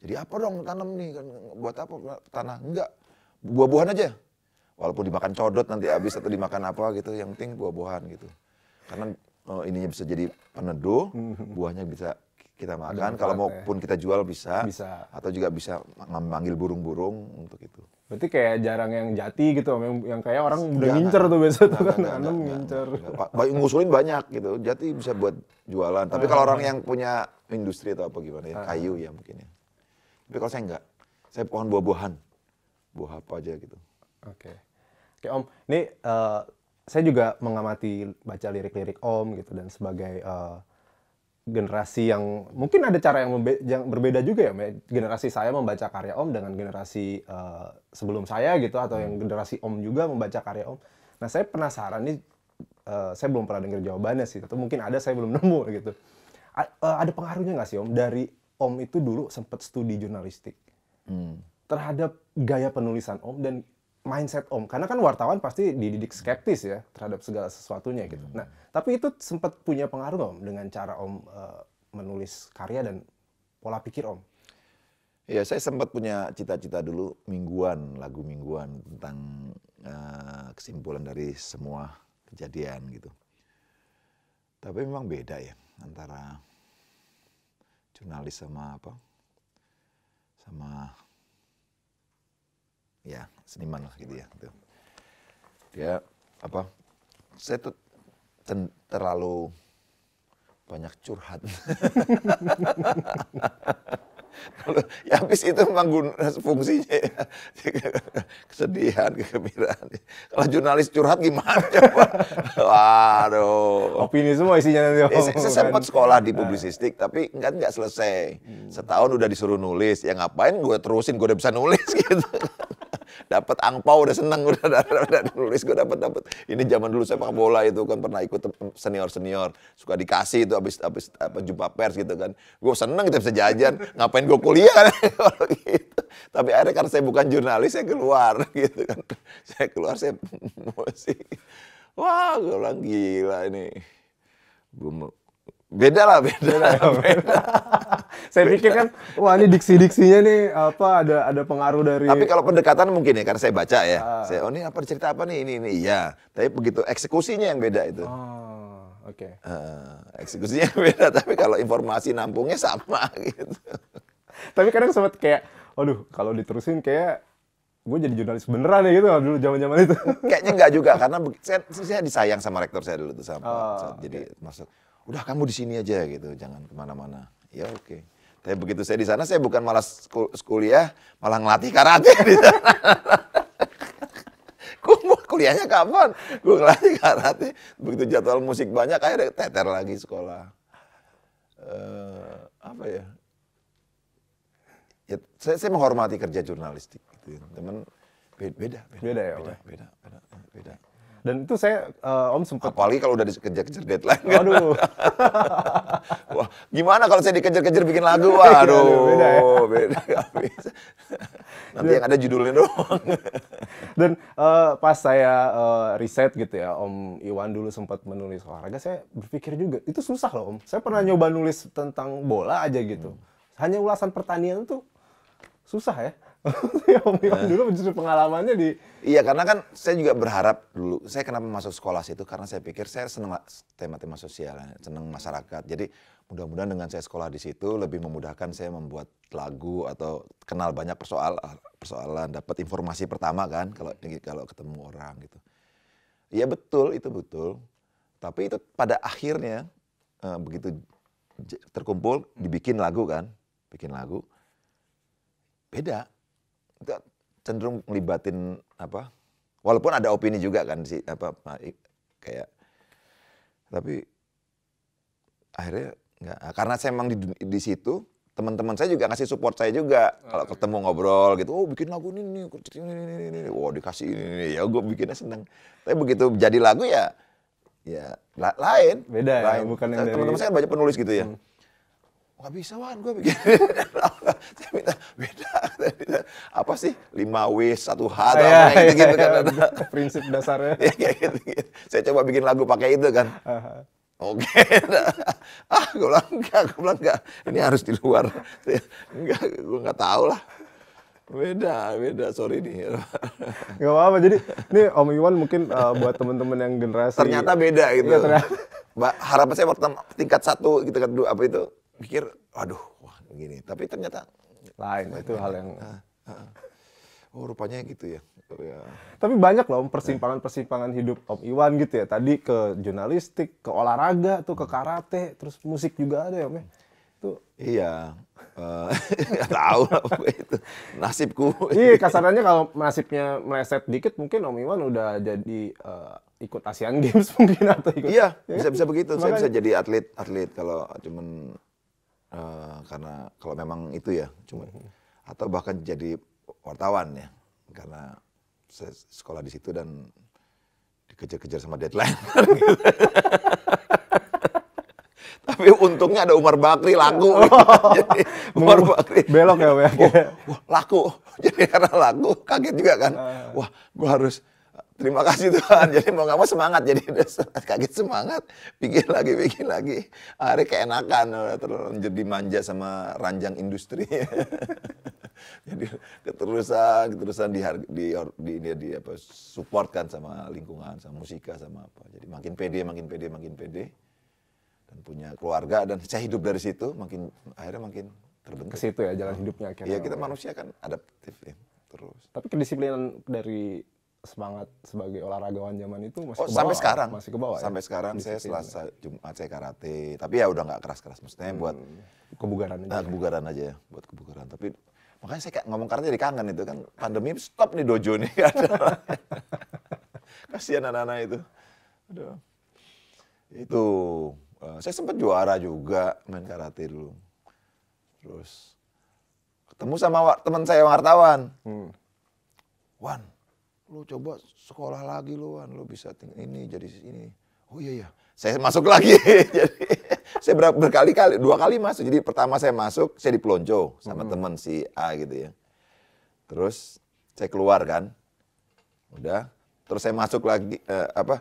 jadi apa dong tanam nih kan buat apa tanah enggak buah-buahan aja walaupun dimakan codot nanti habis atau dimakan apa gitu yang penting buah-buahan gitu karena oh, ininya bisa jadi peneduh hmm. buahnya bisa kita makan. Kalau maupun ya. kita jual bisa, bisa. Atau juga bisa memanggil burung-burung untuk itu. Berarti kayak jarang yang jati gitu, yang, yang kayak orang udah Jangan. ngincer tuh biasa tuh kan, anem ngincer. Baik ngusulin banyak gitu, jati bisa buat jualan. Tapi kalau orang yang punya industri atau apa gimana ya, ah. kayu ya mungkin ya. Tapi kalau saya enggak, saya pohon buah-buahan, buah apa aja gitu. Oke, okay. oke Om, ini uh, saya juga mengamati baca lirik-lirik Om gitu dan sebagai uh, generasi yang mungkin ada cara yang, yang berbeda juga ya generasi saya membaca karya Om dengan generasi uh, sebelum saya gitu atau yang hmm. generasi Om juga membaca karya Om. Nah saya penasaran nih, uh, saya belum pernah dengar jawabannya sih, atau mungkin ada saya belum nemu gitu. A uh, ada pengaruhnya nggak sih Om dari Om itu dulu sempat studi jurnalistik hmm. terhadap gaya penulisan Om dan mindset Om? Karena kan wartawan pasti dididik skeptis ya terhadap segala sesuatunya gitu. Hmm. Nah, tapi itu sempat punya pengaruh Om dengan cara Om uh, menulis karya dan pola pikir Om? Ya, saya sempat punya cita-cita dulu mingguan, lagu mingguan tentang uh, kesimpulan dari semua kejadian gitu. Tapi memang beda ya antara jurnalis sama apa? Sama ya seniman lah gitu ya gitu. dia ya, apa saya tuh ten, terlalu banyak curhat ya habis itu memang fungsinya ya. kesedihan, kegembiraan. Kalau jurnalis curhat gimana coba? Waduh. Opini semua isinya nanti. Ya, saya, sempat sekolah di publisistik, tapi enggak nggak selesai. Hmm. Setahun udah disuruh nulis, ya ngapain gue terusin, gue udah bisa nulis gitu dapat angpau udah seneng udah udah, nulis gue dapat dapat ini zaman dulu sepak bola itu kan pernah ikut senior senior suka dikasih itu abis abis apa jumpa pers gitu kan gue seneng kita bisa jajan ngapain gue kuliah kan gitu tapi akhirnya karena saya bukan jurnalis saya keluar gitu kan saya keluar saya musik wah gue bilang gila ini gue beda lah beda, beda, beda. saya pikir kan wah ini diksi diksinya nih apa ada ada pengaruh dari tapi kalau pendekatan mungkin ya karena saya baca ya ah. saya oh ini apa cerita apa nih ini ini iya tapi begitu eksekusinya yang beda itu oh, oke okay. uh, eksekusinya beda tapi kalau informasi nampungnya sama gitu tapi kadang sempat kayak aduh kalau diterusin kayak gue jadi jurnalis beneran ya gitu dulu zaman zaman itu kayaknya enggak juga karena saya, saya disayang sama rektor saya dulu tuh sama oh, jadi okay. masuk udah kamu di sini aja gitu, jangan kemana-mana. Ya oke. Okay. Tapi begitu saya di sana, saya bukan malah kuliah, malah ngelatih karate di sana. kuliahnya kapan? Gue ngelatih karate. Begitu jadwal musik banyak, akhirnya teter lagi sekolah. Uh, apa ya? ya saya, saya menghormati kerja jurnalistik. Gitu. Teman beda, beda, beda, beda, ya, beda, beda, beda, beda, beda. Dan itu saya uh, Om sempat apalagi kalau udah dikejar-kejar deadline. Kan? Aduh. Wah, gimana kalau saya dikejar-kejar bikin lagu? Iya, ya. Waduh. beda ya. Beda. Nanti Dan, yang ada judulnya doang. Dan uh, pas saya uh, eh, riset gitu ya, Om Iwan dulu sempat menulis olahraga, saya berpikir juga itu susah loh Om. Saya pernah nyoba nulis tentang bola aja gitu. Hmm. Hanya ulasan pertanian tuh susah ya. Eh. dulu justru pengalamannya di Iya, karena kan saya juga berharap dulu. Saya kenapa masuk sekolah situ karena saya pikir saya seneng tema-tema sosial, seneng masyarakat. Jadi mudah-mudahan dengan saya sekolah di situ lebih memudahkan saya membuat lagu atau kenal banyak persoal persoalan, dapat informasi pertama kan kalau kalau ketemu orang gitu. Iya betul, itu betul. Tapi itu pada akhirnya eh, begitu terkumpul dibikin lagu kan, bikin lagu. Beda itu cenderung ngelibatin apa walaupun ada opini juga kan si apa kayak tapi akhirnya nggak ah, karena saya emang di, di situ teman-teman saya juga ngasih support saya juga kalau ketemu ngobrol gitu oh bikin lagu ini nih ini ini ini wow dikasih ini ini ya gue bikinnya seneng tapi begitu jadi lagu ya ya la lain beda ya, lain. ya bukan yang teman-teman saya kan banyak penulis gitu ya hmm nggak bisa wan gue bikin saya minta beda apa sih lima w satu h atau oh, apa iya, kayak gitu, gitu kan iya, prinsip dasarnya ya, gitu, gitu. saya coba bikin lagu pakai itu kan Oke, okay. ah gue bilang enggak, gue bilang enggak, ini harus di luar, enggak, gue nggak tahu lah, beda, beda, sorry nih. nggak apa-apa, jadi ini Om Iwan mungkin uh, buat temen-temen yang generasi. Ternyata beda gitu. ya, ternyata. Harapan saya pertama tingkat satu gitu kan, dua apa itu, pikir aduh wah gini. tapi ternyata lain nah, itu nah, hal yang nah, oh rupanya gitu ya. Oh, ya. tapi banyak loh persimpangan persimpangan hidup Om Iwan gitu ya tadi ke jurnalistik ke olahraga tuh ke karate terus musik juga ada ya Om ya? itu iya eh, nggak uh, tahu apa itu nasibku iya kasarannya kalau nasibnya meleset dikit mungkin Om Iwan udah jadi uh, ikut Asian Games mungkin atau ikut iya bisa ya bisa kan? begitu Makanya. saya bisa jadi atlet atlet kalau cuman uh, karena kalau memang itu ya cuma mm-hmm. atau bahkan jadi wartawan ya karena saya sekolah di situ dan dikejar-kejar sama deadline. Tapi untungnya ada Umar Bakri laku. Oh. Jadi, Umar Bakri belok ya, wah, wah, laku. Jadi karena laku kaget juga kan. Ah. Wah, gue harus Terima kasih Tuhan. Jadi mau nggak mau semangat. Jadi kaget semangat. Pikir lagi, pikir lagi. Hari keenakan. Terlanjur dimanja sama ranjang industri. Jadi keterusan, keterusan di, di, di, di, di apa, support kan sama lingkungan, sama musika, sama apa. Jadi makin pede, makin pede, makin pede. Dan punya keluarga. Dan saya hidup dari situ. Makin akhirnya makin terbentuk. Ke situ ya jalan hidupnya akhirnya. Iya kita manusia kan adaptif ya, terus. Tapi kedisiplinan dari semangat sebagai olahragawan zaman itu masih oh, ke sampai ya? sekarang masih ke bawah ya? sampai ya? sekarang saya selasa jumat saya karate tapi ya udah nggak keras keras maksudnya hmm, buat kebugaran aja nah, kebugaran aja buat kebugaran tapi makanya saya ngomong karate jadi kangen itu kan pandemi stop nih dojo nih kasihan anak-anak itu Aduh. itu uh, saya sempat juara juga main karate dulu terus ketemu sama teman saya wartawan hmm. Wan lu coba sekolah lagi lu kan lu bisa ini jadi ini oh iya iya saya masuk lagi jadi saya ber berkali-kali dua kali masuk jadi pertama saya masuk saya dipelonco sama hmm. teman si A gitu ya terus saya keluar kan udah terus saya masuk lagi uh, apa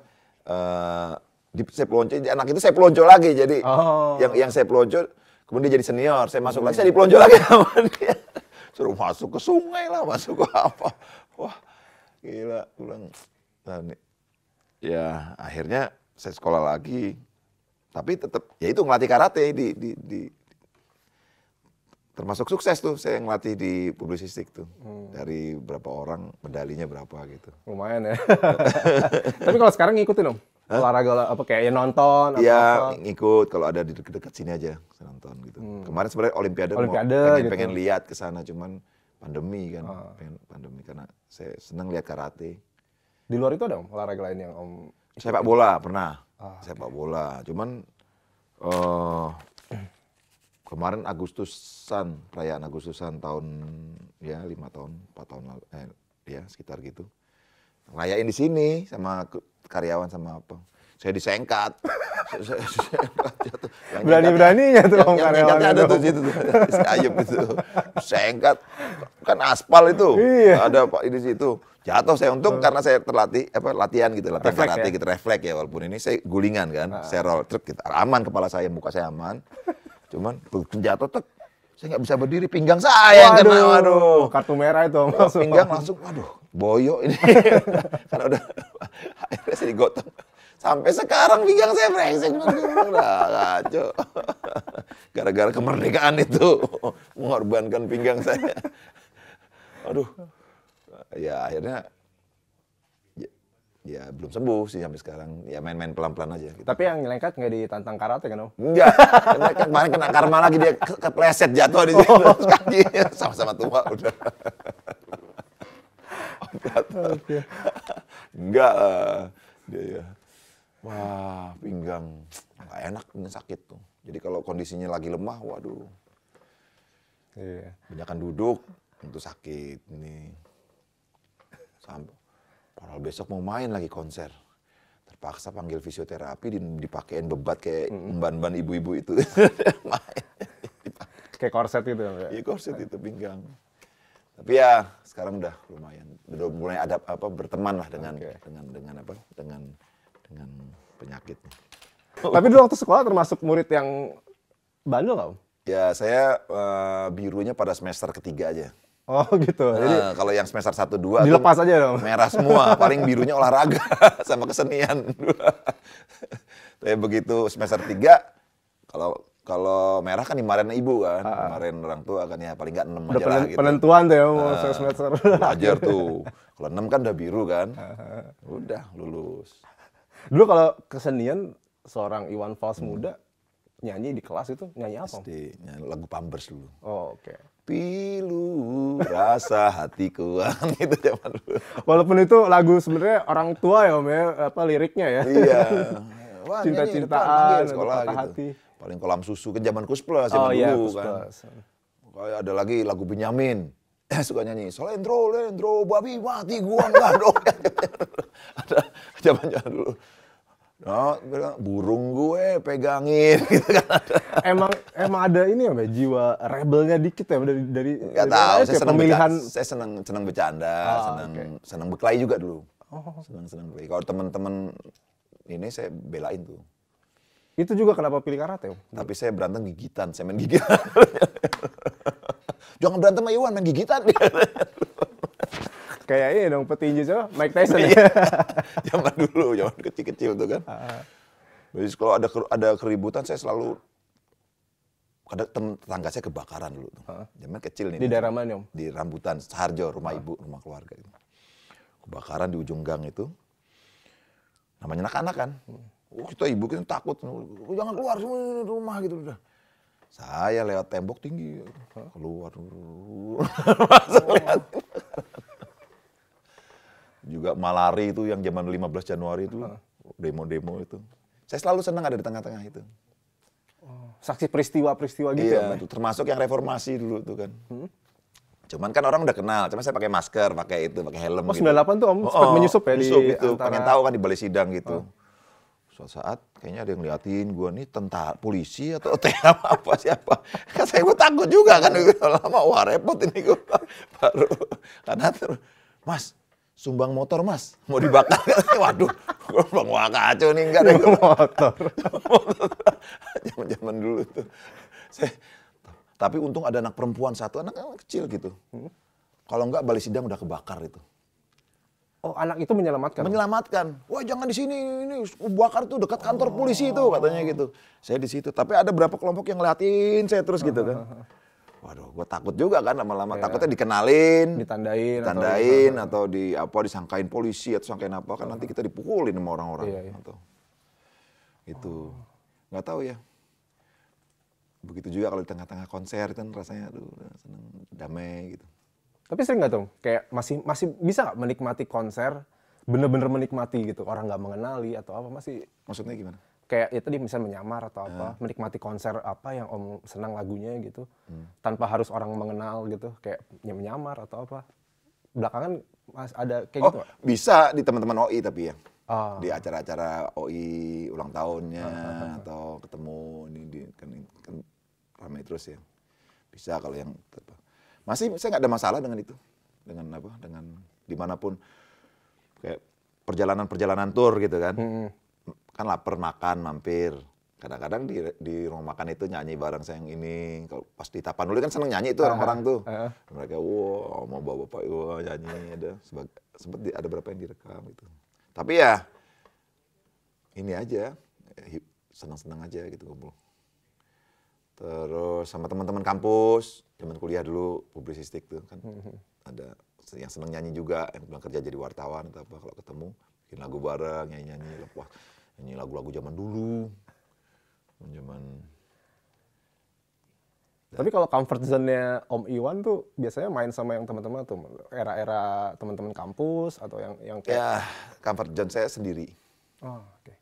uh, di, saya pelonco anak itu saya pelonco lagi jadi oh. yang yang saya pelonco kemudian dia jadi senior saya masuk hmm. lagi saya dipelonco lagi sama dia suruh masuk ke sungai lah masuk ke apa wah gila pulang nah, ya akhirnya saya sekolah lagi tapi tetap ya itu ngelatih karate di, di, di termasuk sukses tuh saya ngelatih di publisistik tuh hmm. dari berapa orang medalinya berapa gitu lumayan ya tapi kalau sekarang ngikutin om Hah? olahraga apa kayak ya nonton ya apa. ngikut kalau ada di dekat-dekat sini aja saya nonton gitu hmm. kemarin sebenarnya olimpiade, olimpiade mau, pengen, gitu. pengen lihat ke sana cuman pandemi kan uh. pengen pandemi karena saya senang lihat karate di luar itu ada om olahraga lain yang om pak bola pernah saya ah, sepak okay. bola cuman uh, kemarin Agustusan perayaan Agustusan tahun ya lima tahun empat tahun lalu eh, ya sekitar gitu rayain di sini sama karyawan sama apa saya disengkat. jatuh. Berani-beraninya ya tuh ya. Om ya Karyawan ada tuh situ tuh. gitu itu. Sengkat kan aspal itu. Iya. Ada Pak di situ. Jatuh saya untung karena saya terlatih apa latihan gitu, latihan refleks karate ya? gitu, refleks ya walaupun ini saya gulingan kan. Ah. Saya roll truk gitu. Aman kepala saya, muka saya aman. Cuman jatuh tek saya nggak bisa berdiri pinggang saya waduh, kena waduh kartu merah itu langsung pinggang langsung waduh boyo ini karena udah akhirnya saya digotong Sampai sekarang pinggang saya brengsek. Udah kacau. Gara-gara kemerdekaan itu mengorbankan pinggang saya. Aduh. Ya akhirnya ya, ya belum sembuh sih sampai sekarang. Ya main-main pelan-pelan aja. Gitu. Tapi yang lengket nggak ditantang karate kan Om? Enggak. Kemarin kena karma lagi dia kepleset jatuh di situ. Oh. sama-sama tua udah. Enggak lah. Eh, dia ya. Wah, pinggang nggak enak, pinggang sakit tuh. Jadi kalau kondisinya lagi lemah, waduh. Iya. Banyakan duduk itu sakit nih. Sampai padahal besok mau main lagi konser. Terpaksa panggil fisioterapi dipakein bebat kayak emban-emban ibu-ibu itu. kayak korset itu. Ya? Iya, korset itu pinggang. Tapi ya sekarang udah lumayan. Udah mulai ada apa berteman lah dengan okay. dengan dengan apa? dengan dengan hmm, penyakitnya. Oh. Tapi dulu waktu sekolah termasuk murid yang bandel nggak, Ya, saya uh, birunya pada semester ketiga aja. Oh gitu. Nah, Jadi kalau yang semester satu dua dilepas aja dong. Merah semua, paling birunya olahraga sama kesenian. Tapi begitu semester tiga, kalau kalau merah kan dimarahin ibu kan, kemarin ah. orang tua kan ya paling nggak enam aja lah gitu. Penentuan tuh ya mau nah, semester. Belajar tuh. Kalau enam kan udah biru kan. Ah. udah lulus. Dulu kalau kesenian seorang Iwan Fals hmm. muda nyanyi di kelas itu nyanyi apa? SD, nyanyi lagu Pampers dulu. Oh, oke. Okay. Pilu rasa hatiku itu zaman dulu. Walaupun itu lagu sebenarnya orang tua ya Om ya, apa liriknya ya. Iya. Cinta-cintaan, gitu, sekolah gitu. hati. Paling kolam susu ke zaman Kusplus oh, zaman oh, iya, dulu kan. Kayak ada lagi lagu Benyamin. suka nyanyi, soalnya intro, babi mati gua enggak dong. zaman zaman dulu. Ya, no, burung gue pegangin gitu kan. emang emang ada ini ya, jiwa rebelnya dikit ya dari dari Gak tahu, saya senang pemilihan saya senang senang bercanda, oh, senang okay. senang berkelahi juga dulu. Oh. Senang senang berkelahi. Kalau teman-teman ini saya belain tuh. Itu juga kenapa pilih karate, Om? Tapi saya berantem gigitan, saya main gigitan. Jangan berantem sama Iwan, main gigitan kayak ini dong petinju coba Mike Tyson ya. Iya. zaman dulu, zaman kecil-kecil tuh kan. Ah. Jadi kalau ada ada keributan saya selalu ada tetangga saya kebakaran dulu tuh. Ah. Zaman kecil nih. Di daerah mana om? Di Rambutan, Saharjo, rumah ah. ibu, rumah keluarga gitu. Kebakaran di ujung gang itu. Namanya anak-anak kan. Hmm. Oh, kita ibu kita takut. Oh, jangan keluar semua rumah gitu udah. Saya lewat tembok tinggi, keluar. Masuk, oh juga malari itu yang zaman 15 Januari itu demo-demo itu. Saya selalu senang ada di tengah-tengah itu. Oh. saksi peristiwa-peristiwa gitu iya, ya, termasuk yang reformasi dulu tuh kan. Hmm? Cuman kan orang udah kenal, cuma saya pakai masker, pakai itu, pakai helm. Oh, gitu. 98 tuh om oh, menyusup ya menyusup di gitu. antara... pengen tahu kan di balai sidang gitu. Oh. Suatu saat kayaknya ada yang liatin gue nih tentara polisi atau tentara apa siapa. Kan saya gue takut juga kan gitu. lama wah repot ini gue baru karena terus Mas, sumbang motor mas mau dibakar waduh bang wah kacau nih enggak deh motor zaman zaman dulu tuh saya, tapi untung ada anak perempuan satu anak, anak kecil gitu kalau enggak balik sidang udah kebakar itu Oh, anak itu menyelamatkan. Menyelamatkan. Wah, jangan di sini ini bakar tuh dekat kantor oh. polisi itu katanya gitu. Saya di situ, tapi ada berapa kelompok yang ngeliatin saya terus gitu kan. Waduh, gue takut juga kan lama-lama. yeah. Takutnya dikenalin, ditandain, ditandain atau, atau di apa disangkain polisi atau sangkain apa kan oh. nanti kita dipukulin sama orang-orang iya, iya. atau itu oh. nggak tahu ya. Begitu juga kalau di tengah-tengah konser kan rasanya aduh seneng damai gitu. Tapi sering nggak tuh kayak masih masih bisa nggak menikmati konser bener-bener menikmati gitu orang nggak mengenali atau apa masih? Maksudnya gimana? kayak ya dia misalnya menyamar atau apa, hmm. menikmati konser apa yang om senang lagunya gitu, hmm. tanpa harus orang mengenal gitu, kayak ya menyamar atau apa. Belakangan mas ada kayak oh, gitu. bisa di teman-teman OI tapi ya. Oh. di acara-acara OI ulang tahunnya uh, atau ketemu ini di, kan, kan ramai terus ya bisa kalau yang masih saya nggak ada masalah dengan itu dengan apa dengan dimanapun kayak perjalanan-perjalanan tour gitu kan hmm kan lapar makan mampir kadang-kadang di di rumah makan itu nyanyi bareng saya yang ini kalau pas di Tapanuli kan seneng nyanyi itu ah, orang-orang tuh uh ah, -huh. Ah. mereka wow mau bawa bapak wow nyanyi ada sebagai sempat ada berapa yang direkam gitu tapi ya ini aja senang-senang aja gitu kumpul terus sama teman-teman kampus teman kuliah dulu publisistik tuh kan ada yang seneng nyanyi juga yang pulang kerja jadi wartawan atau apa kalau ketemu bikin lagu bareng nyanyi nyanyi lepas nyanyi lagu-lagu zaman dulu zaman tapi kalau comfort zone-nya Om Iwan tuh biasanya main sama yang teman-teman tuh era-era teman-teman kampus atau yang yang kayak ya comfort zone saya sendiri. Oh, oke. Okay.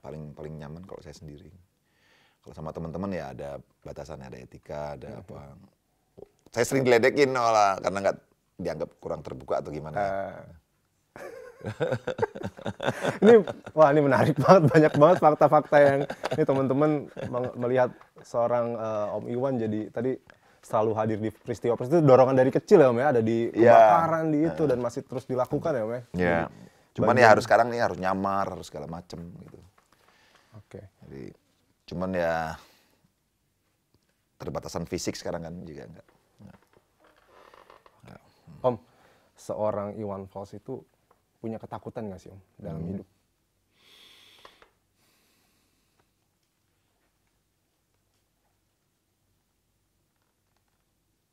Paling paling nyaman kalau saya sendiri. Kalau sama teman-teman ya ada batasan, ada etika, ada mm -hmm. apa. Saya sering diledekin oh lah karena nggak dianggap kurang terbuka atau gimana. Uh. ini wah ini menarik banget banyak banget fakta-fakta yang ini teman-teman melihat seorang uh, Om Iwan jadi tadi selalu hadir di peristiwa itu dorongan dari kecil ya Om ya ada di iya. kebakaran yeah. di itu iya. dan masih terus dilakukan ya Om ya. Yeah. Cuman cuman ya harus sekarang nih harus nyamar harus segala macem gitu. Oke. Okay. Jadi cuman ya terbatasan fisik sekarang kan juga enggak. Om, seorang Iwan Fals itu punya ketakutan nggak sih om dalam hmm. hidup?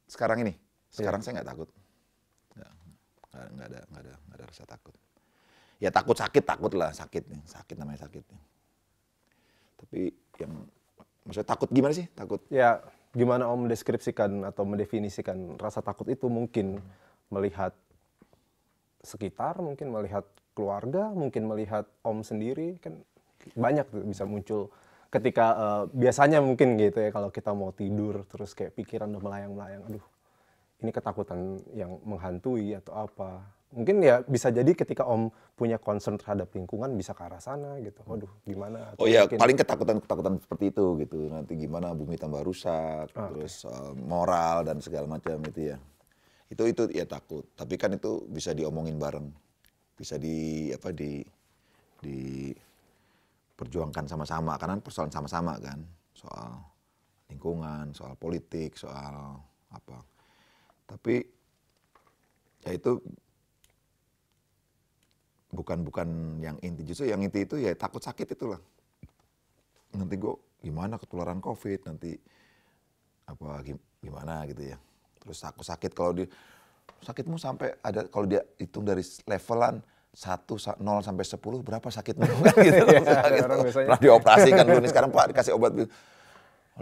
Sekarang ini, sekarang ya. saya nggak takut, nggak ada nggak ada nggak ada rasa takut. Ya takut sakit takut lah sakit nih sakit namanya sakit. Tapi yang maksudnya takut gimana sih takut? Ya gimana om deskripsikan atau mendefinisikan rasa takut itu mungkin melihat sekitar mungkin melihat keluarga mungkin melihat om sendiri kan banyak tuh bisa muncul ketika uh, biasanya mungkin gitu ya kalau kita mau tidur terus kayak pikiran udah melayang-melayang aduh ini ketakutan yang menghantui atau apa mungkin ya bisa jadi ketika om punya concern terhadap lingkungan bisa ke arah sana gitu waduh gimana oh iya, mungkin... paling ketakutan ketakutan seperti itu gitu nanti gimana bumi tambah rusak ah, terus okay. Eh, moral dan segala macam itu ya itu itu ya takut tapi kan itu bisa diomongin bareng bisa di apa di di perjuangkan sama-sama karena persoalan sama-sama kan soal lingkungan soal politik soal apa tapi ya itu bukan bukan yang inti justru yang inti itu ya takut sakit itulah nanti gue gimana ketularan covid nanti apa gimana gitu ya terus aku sakit kalau di sakitmu sampai ada kalau dia hitung dari levelan satu nol sampai sepuluh berapa sakitmu kan gitu. ya, sakit. Pernah dioperasi kan dulu sekarang Pak dikasih obat gitu.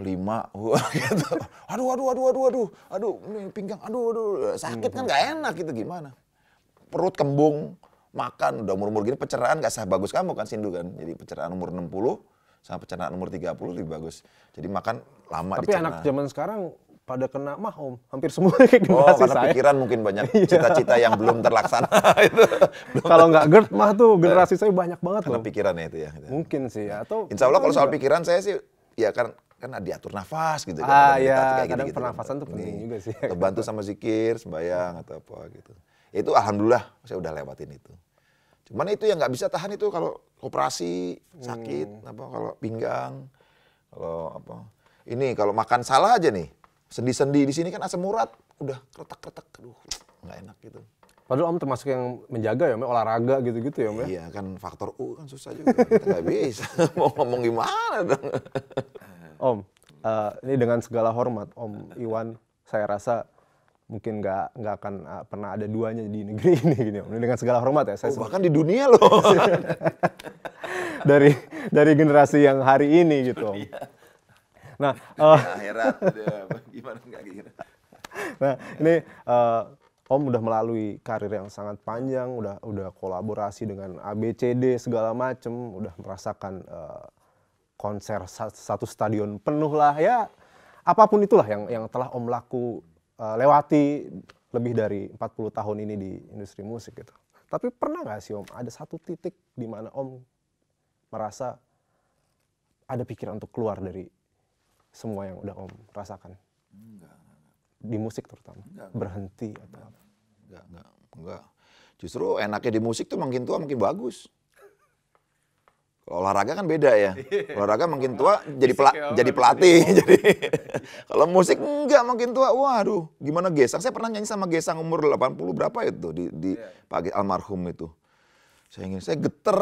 lima gitu. Aduh aduh aduh aduh aduh. Aduh pinggang aduh aduh sakit kan nggak enak gitu gimana. Perut kembung, makan udah umur-umur gini pencernaan gak sah bagus kamu kan Sindu kan. Jadi pencernaan umur enam puluh sama pencernaan umur tiga puluh lebih bagus. Jadi makan lama Tapi dicerna. anak zaman sekarang pada kena mah om hampir semua kayak oh, karena saya. pikiran mungkin banyak iya. cita-cita yang belum terlaksana itu kalau nggak GERD mah tuh eh, generasi saya banyak banget karena loh pikirannya itu ya gitu. mungkin sih iya. atau insya Allah kalau soal juga. pikiran saya sih ya kan kan diatur nafas gitu ah, kan. Iya, kayak kadang gitu, pernafasan gitu. tuh penting juga sih. Terbantu sama zikir, sembayang atau apa gitu. Itu alhamdulillah saya udah lewatin itu. Cuman itu yang nggak bisa tahan itu kalau operasi sakit, hmm. apa kalau pinggang, kalau apa. Ini kalau makan salah aja nih sendi-sendi di sini kan asam urat udah retak-retak, aduh nggak enak gitu Padahal om termasuk yang menjaga ya, om, ya, olahraga gitu-gitu ya, om, ya? Iya kan faktor U kan susah juga, kita nggak bisa mau ngomong gimana dong. Om, uh, ini dengan segala hormat, Om Iwan, saya rasa mungkin nggak nggak akan uh, pernah ada duanya di negeri ini gini om. Ini dengan segala hormat ya saya oh, bahkan di dunia loh dari dari generasi yang hari ini gitu om. Iya. Nah, uh, akhirat gimana enggak gitu. Nah, ini uh, Om udah melalui karir yang sangat panjang, udah udah kolaborasi dengan ABCD segala macem, udah merasakan uh, konser satu stadion penuh lah ya. Apapun itulah yang yang telah Om laku uh, lewati lebih dari 40 tahun ini di industri musik gitu. Tapi pernah nggak sih Om ada satu titik di mana Om merasa ada pikiran untuk keluar dari semua yang udah om rasakan? Enggak. Di musik terutama. Enggak, enggak. Berhenti atau enggak, Enggak, enggak, enggak. Justru enaknya di musik tuh makin tua makin bagus. Kalau olahraga kan beda ya. Olahraga makin tua jadi pelat ya, jadi pelatih. jadi kalau musik enggak makin tua. Waduh, gimana Gesang? Saya pernah nyanyi sama Gesang umur 80 berapa itu di di yeah. pagi almarhum itu. Saya ingin saya geter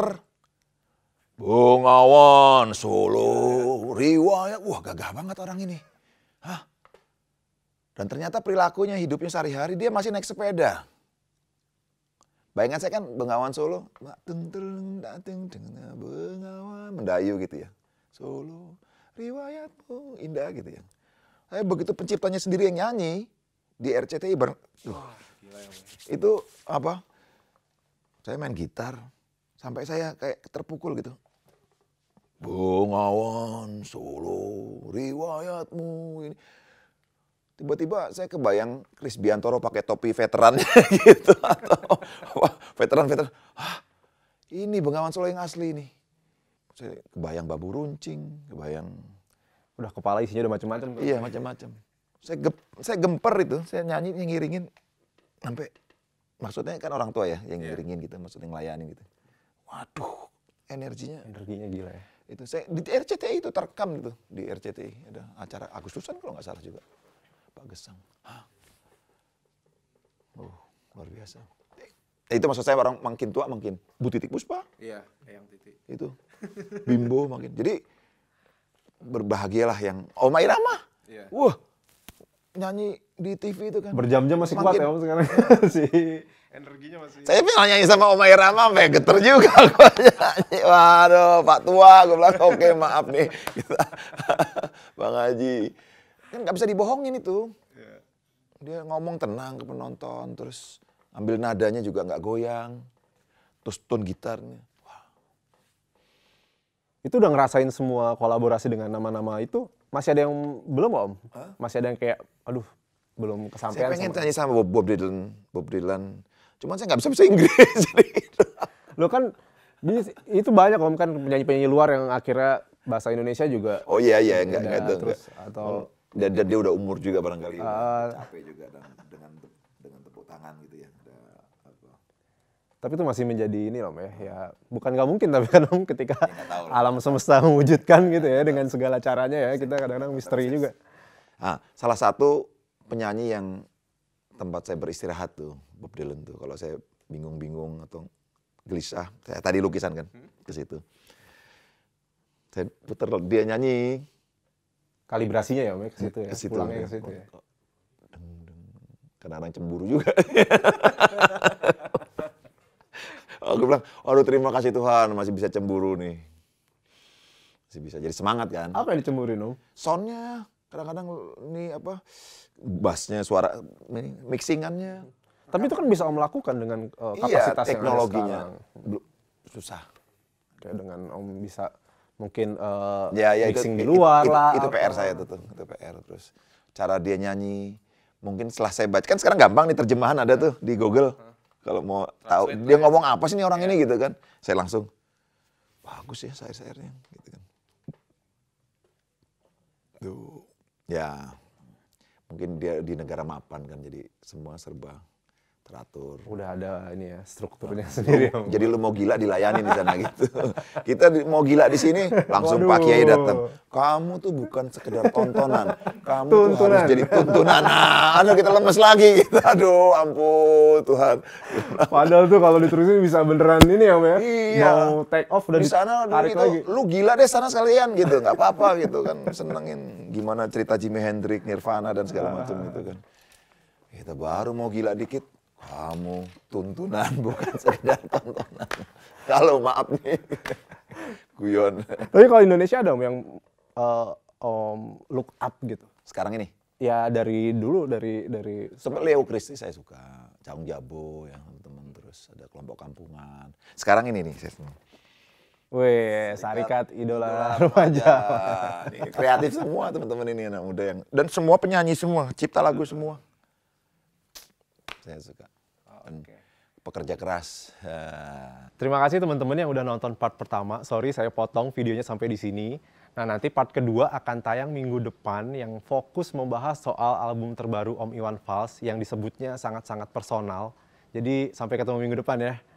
Bungawan Solo riwayat. Wah gagah banget orang ini. Hah? Dan ternyata perilakunya hidupnya sehari-hari dia masih naik sepeda. Bayangan saya kan Bengawan Solo, dateng Bengawan mendayu gitu ya. Solo riwayatmu indah gitu ya. Saya begitu penciptanya sendiri yang nyanyi di RCTI ber, Duh, ya, ya. itu apa? Saya main gitar sampai saya kayak terpukul gitu. Bungawan Solo riwayatmu ini. Tiba-tiba saya kebayang Kris Biantoro pakai topi veteran gitu atau veteran veteran. Hah, ini Bengawan Solo yang asli nih. Saya kebayang babu runcing, kebayang udah kepala isinya udah macam-macam. Iya, macam-macam. Saya gep, saya gemper itu, saya nyanyi yang ngiringin sampai maksudnya kan orang tua ya yang iya. ngiringin gitu, maksudnya ngelayanin gitu. Waduh, energinya energinya gila ya itu saya di RCTI itu terekam itu di RCTI ada acara Agustusan kalau nggak salah juga Pak Gesang Hah? oh luar biasa eh, itu maksud saya orang makin tua makin Bu Titik Puspa iya yang titik itu Bimbo makin jadi berbahagialah yang Oma Irama iya. wah nyanyi di TV itu kan. Berjam-jam masih Makin... kuat ya Om sekarang si energinya masih. Saya pernah nyanyi sama Om Irama sampai geter juga nyanyi. Waduh, Pak Tua gue bilang oke okay, maaf nih. Bang Haji. Kan nggak bisa dibohongin itu. Iya. Dia ngomong tenang ke penonton terus ambil nadanya juga nggak goyang. Terus tone gitarnya. Itu udah ngerasain semua kolaborasi dengan nama-nama itu masih ada yang belum om? Hah? Masih ada yang kayak, aduh belum kesampaian. Saya pengen sama tanya sama Bob, Dylan, Bob Dylan. Cuman saya nggak bisa bahasa Inggris. Gitu. Lo kan itu banyak om kan penyanyi-penyanyi luar yang akhirnya bahasa Indonesia juga. Oh iya iya enggak enggak terus, enggak. Atau dan, dan dia udah umur juga barangkali. Uh, capek juga dan dengan dengan tepuk tangan gitu ya. Tapi itu masih menjadi ini om ya, ya bukan nggak mungkin tapi kan om ketika ya, alam semesta mewujudkan gitu ya dengan segala caranya ya kita kadang-kadang misteri juga. Nah, salah satu penyanyi yang tempat saya beristirahat tuh Bob Dylan tuh kalau saya bingung-bingung atau gelisah saya tadi lukisan kan hmm. ke situ saya putar dia nyanyi kalibrasinya ya, ya ke situ ya? ya ke situ ya oh, oh. karena anak cemburu juga oh, aku bilang aduh terima kasih Tuhan masih bisa cemburu nih masih bisa jadi semangat kan apa yang dicemburuin om soundnya kadang-kadang ini apa bassnya suara mixingannya tapi itu kan bisa om lakukan dengan uh, kapasitas iya, teknologinya yang susah kayak dengan om bisa mungkin uh, ya, ya, mixing itu, di luar itu, lah itu, itu PR saya tuh, tuh itu PR terus cara dia nyanyi mungkin setelah saya baca kan sekarang gampang nih terjemahan ada tuh di Google kalau mau tahu dia ya. ngomong apa sih nih orang ya. ini iya. gitu kan saya langsung bagus ya saya sayurnya gitu kan tuh ya mungkin dia di negara mapan kan jadi semua serba teratur. Udah ada ini ya strukturnya nah, sendiri. Lu, jadi lu mau gila dilayani di sana gitu. Kita di, mau gila di sini langsung Waduh. Pak Kiai datang. Kamu tuh bukan sekedar tontonan, kamu tuh harus jadi tuntunan. Nah, aduh kita lemes lagi gitu. Aduh ampun Tuhan. Padahal tuh kalau diterusin bisa beneran ini ya, Mer. Ya? Iya. Mau take off dari sana tarik gitu, Lu gila deh sana sekalian gitu, nggak apa-apa gitu kan. Senengin gimana cerita Jimi Hendrix, Nirvana dan segala macam gitu kan. Kita baru mau gila dikit, kamu tuntunan bukan sekedar tontonan. Kalau maaf nih, guyon. Tapi kalau Indonesia ada yang uh, um, look up gitu. Sekarang ini? Ya dari dulu dari dari. Seperti Leo Christie saya suka, Caung Jabo ya teman-teman terus ada kelompok kampungan. Sekarang ini nih saya senang. Wih, Sarikat, idola, remaja. kreatif semua teman-teman ini anak muda yang dan semua penyanyi semua, cipta lagu semua. Saya suka pekerja keras. Eh, terima kasih teman-teman yang udah nonton part pertama. Sorry saya potong videonya sampai di sini. Nah nanti part kedua akan tayang minggu depan yang fokus membahas soal album terbaru Om Iwan Fals yang disebutnya sangat-sangat personal. Jadi sampai ketemu minggu depan ya.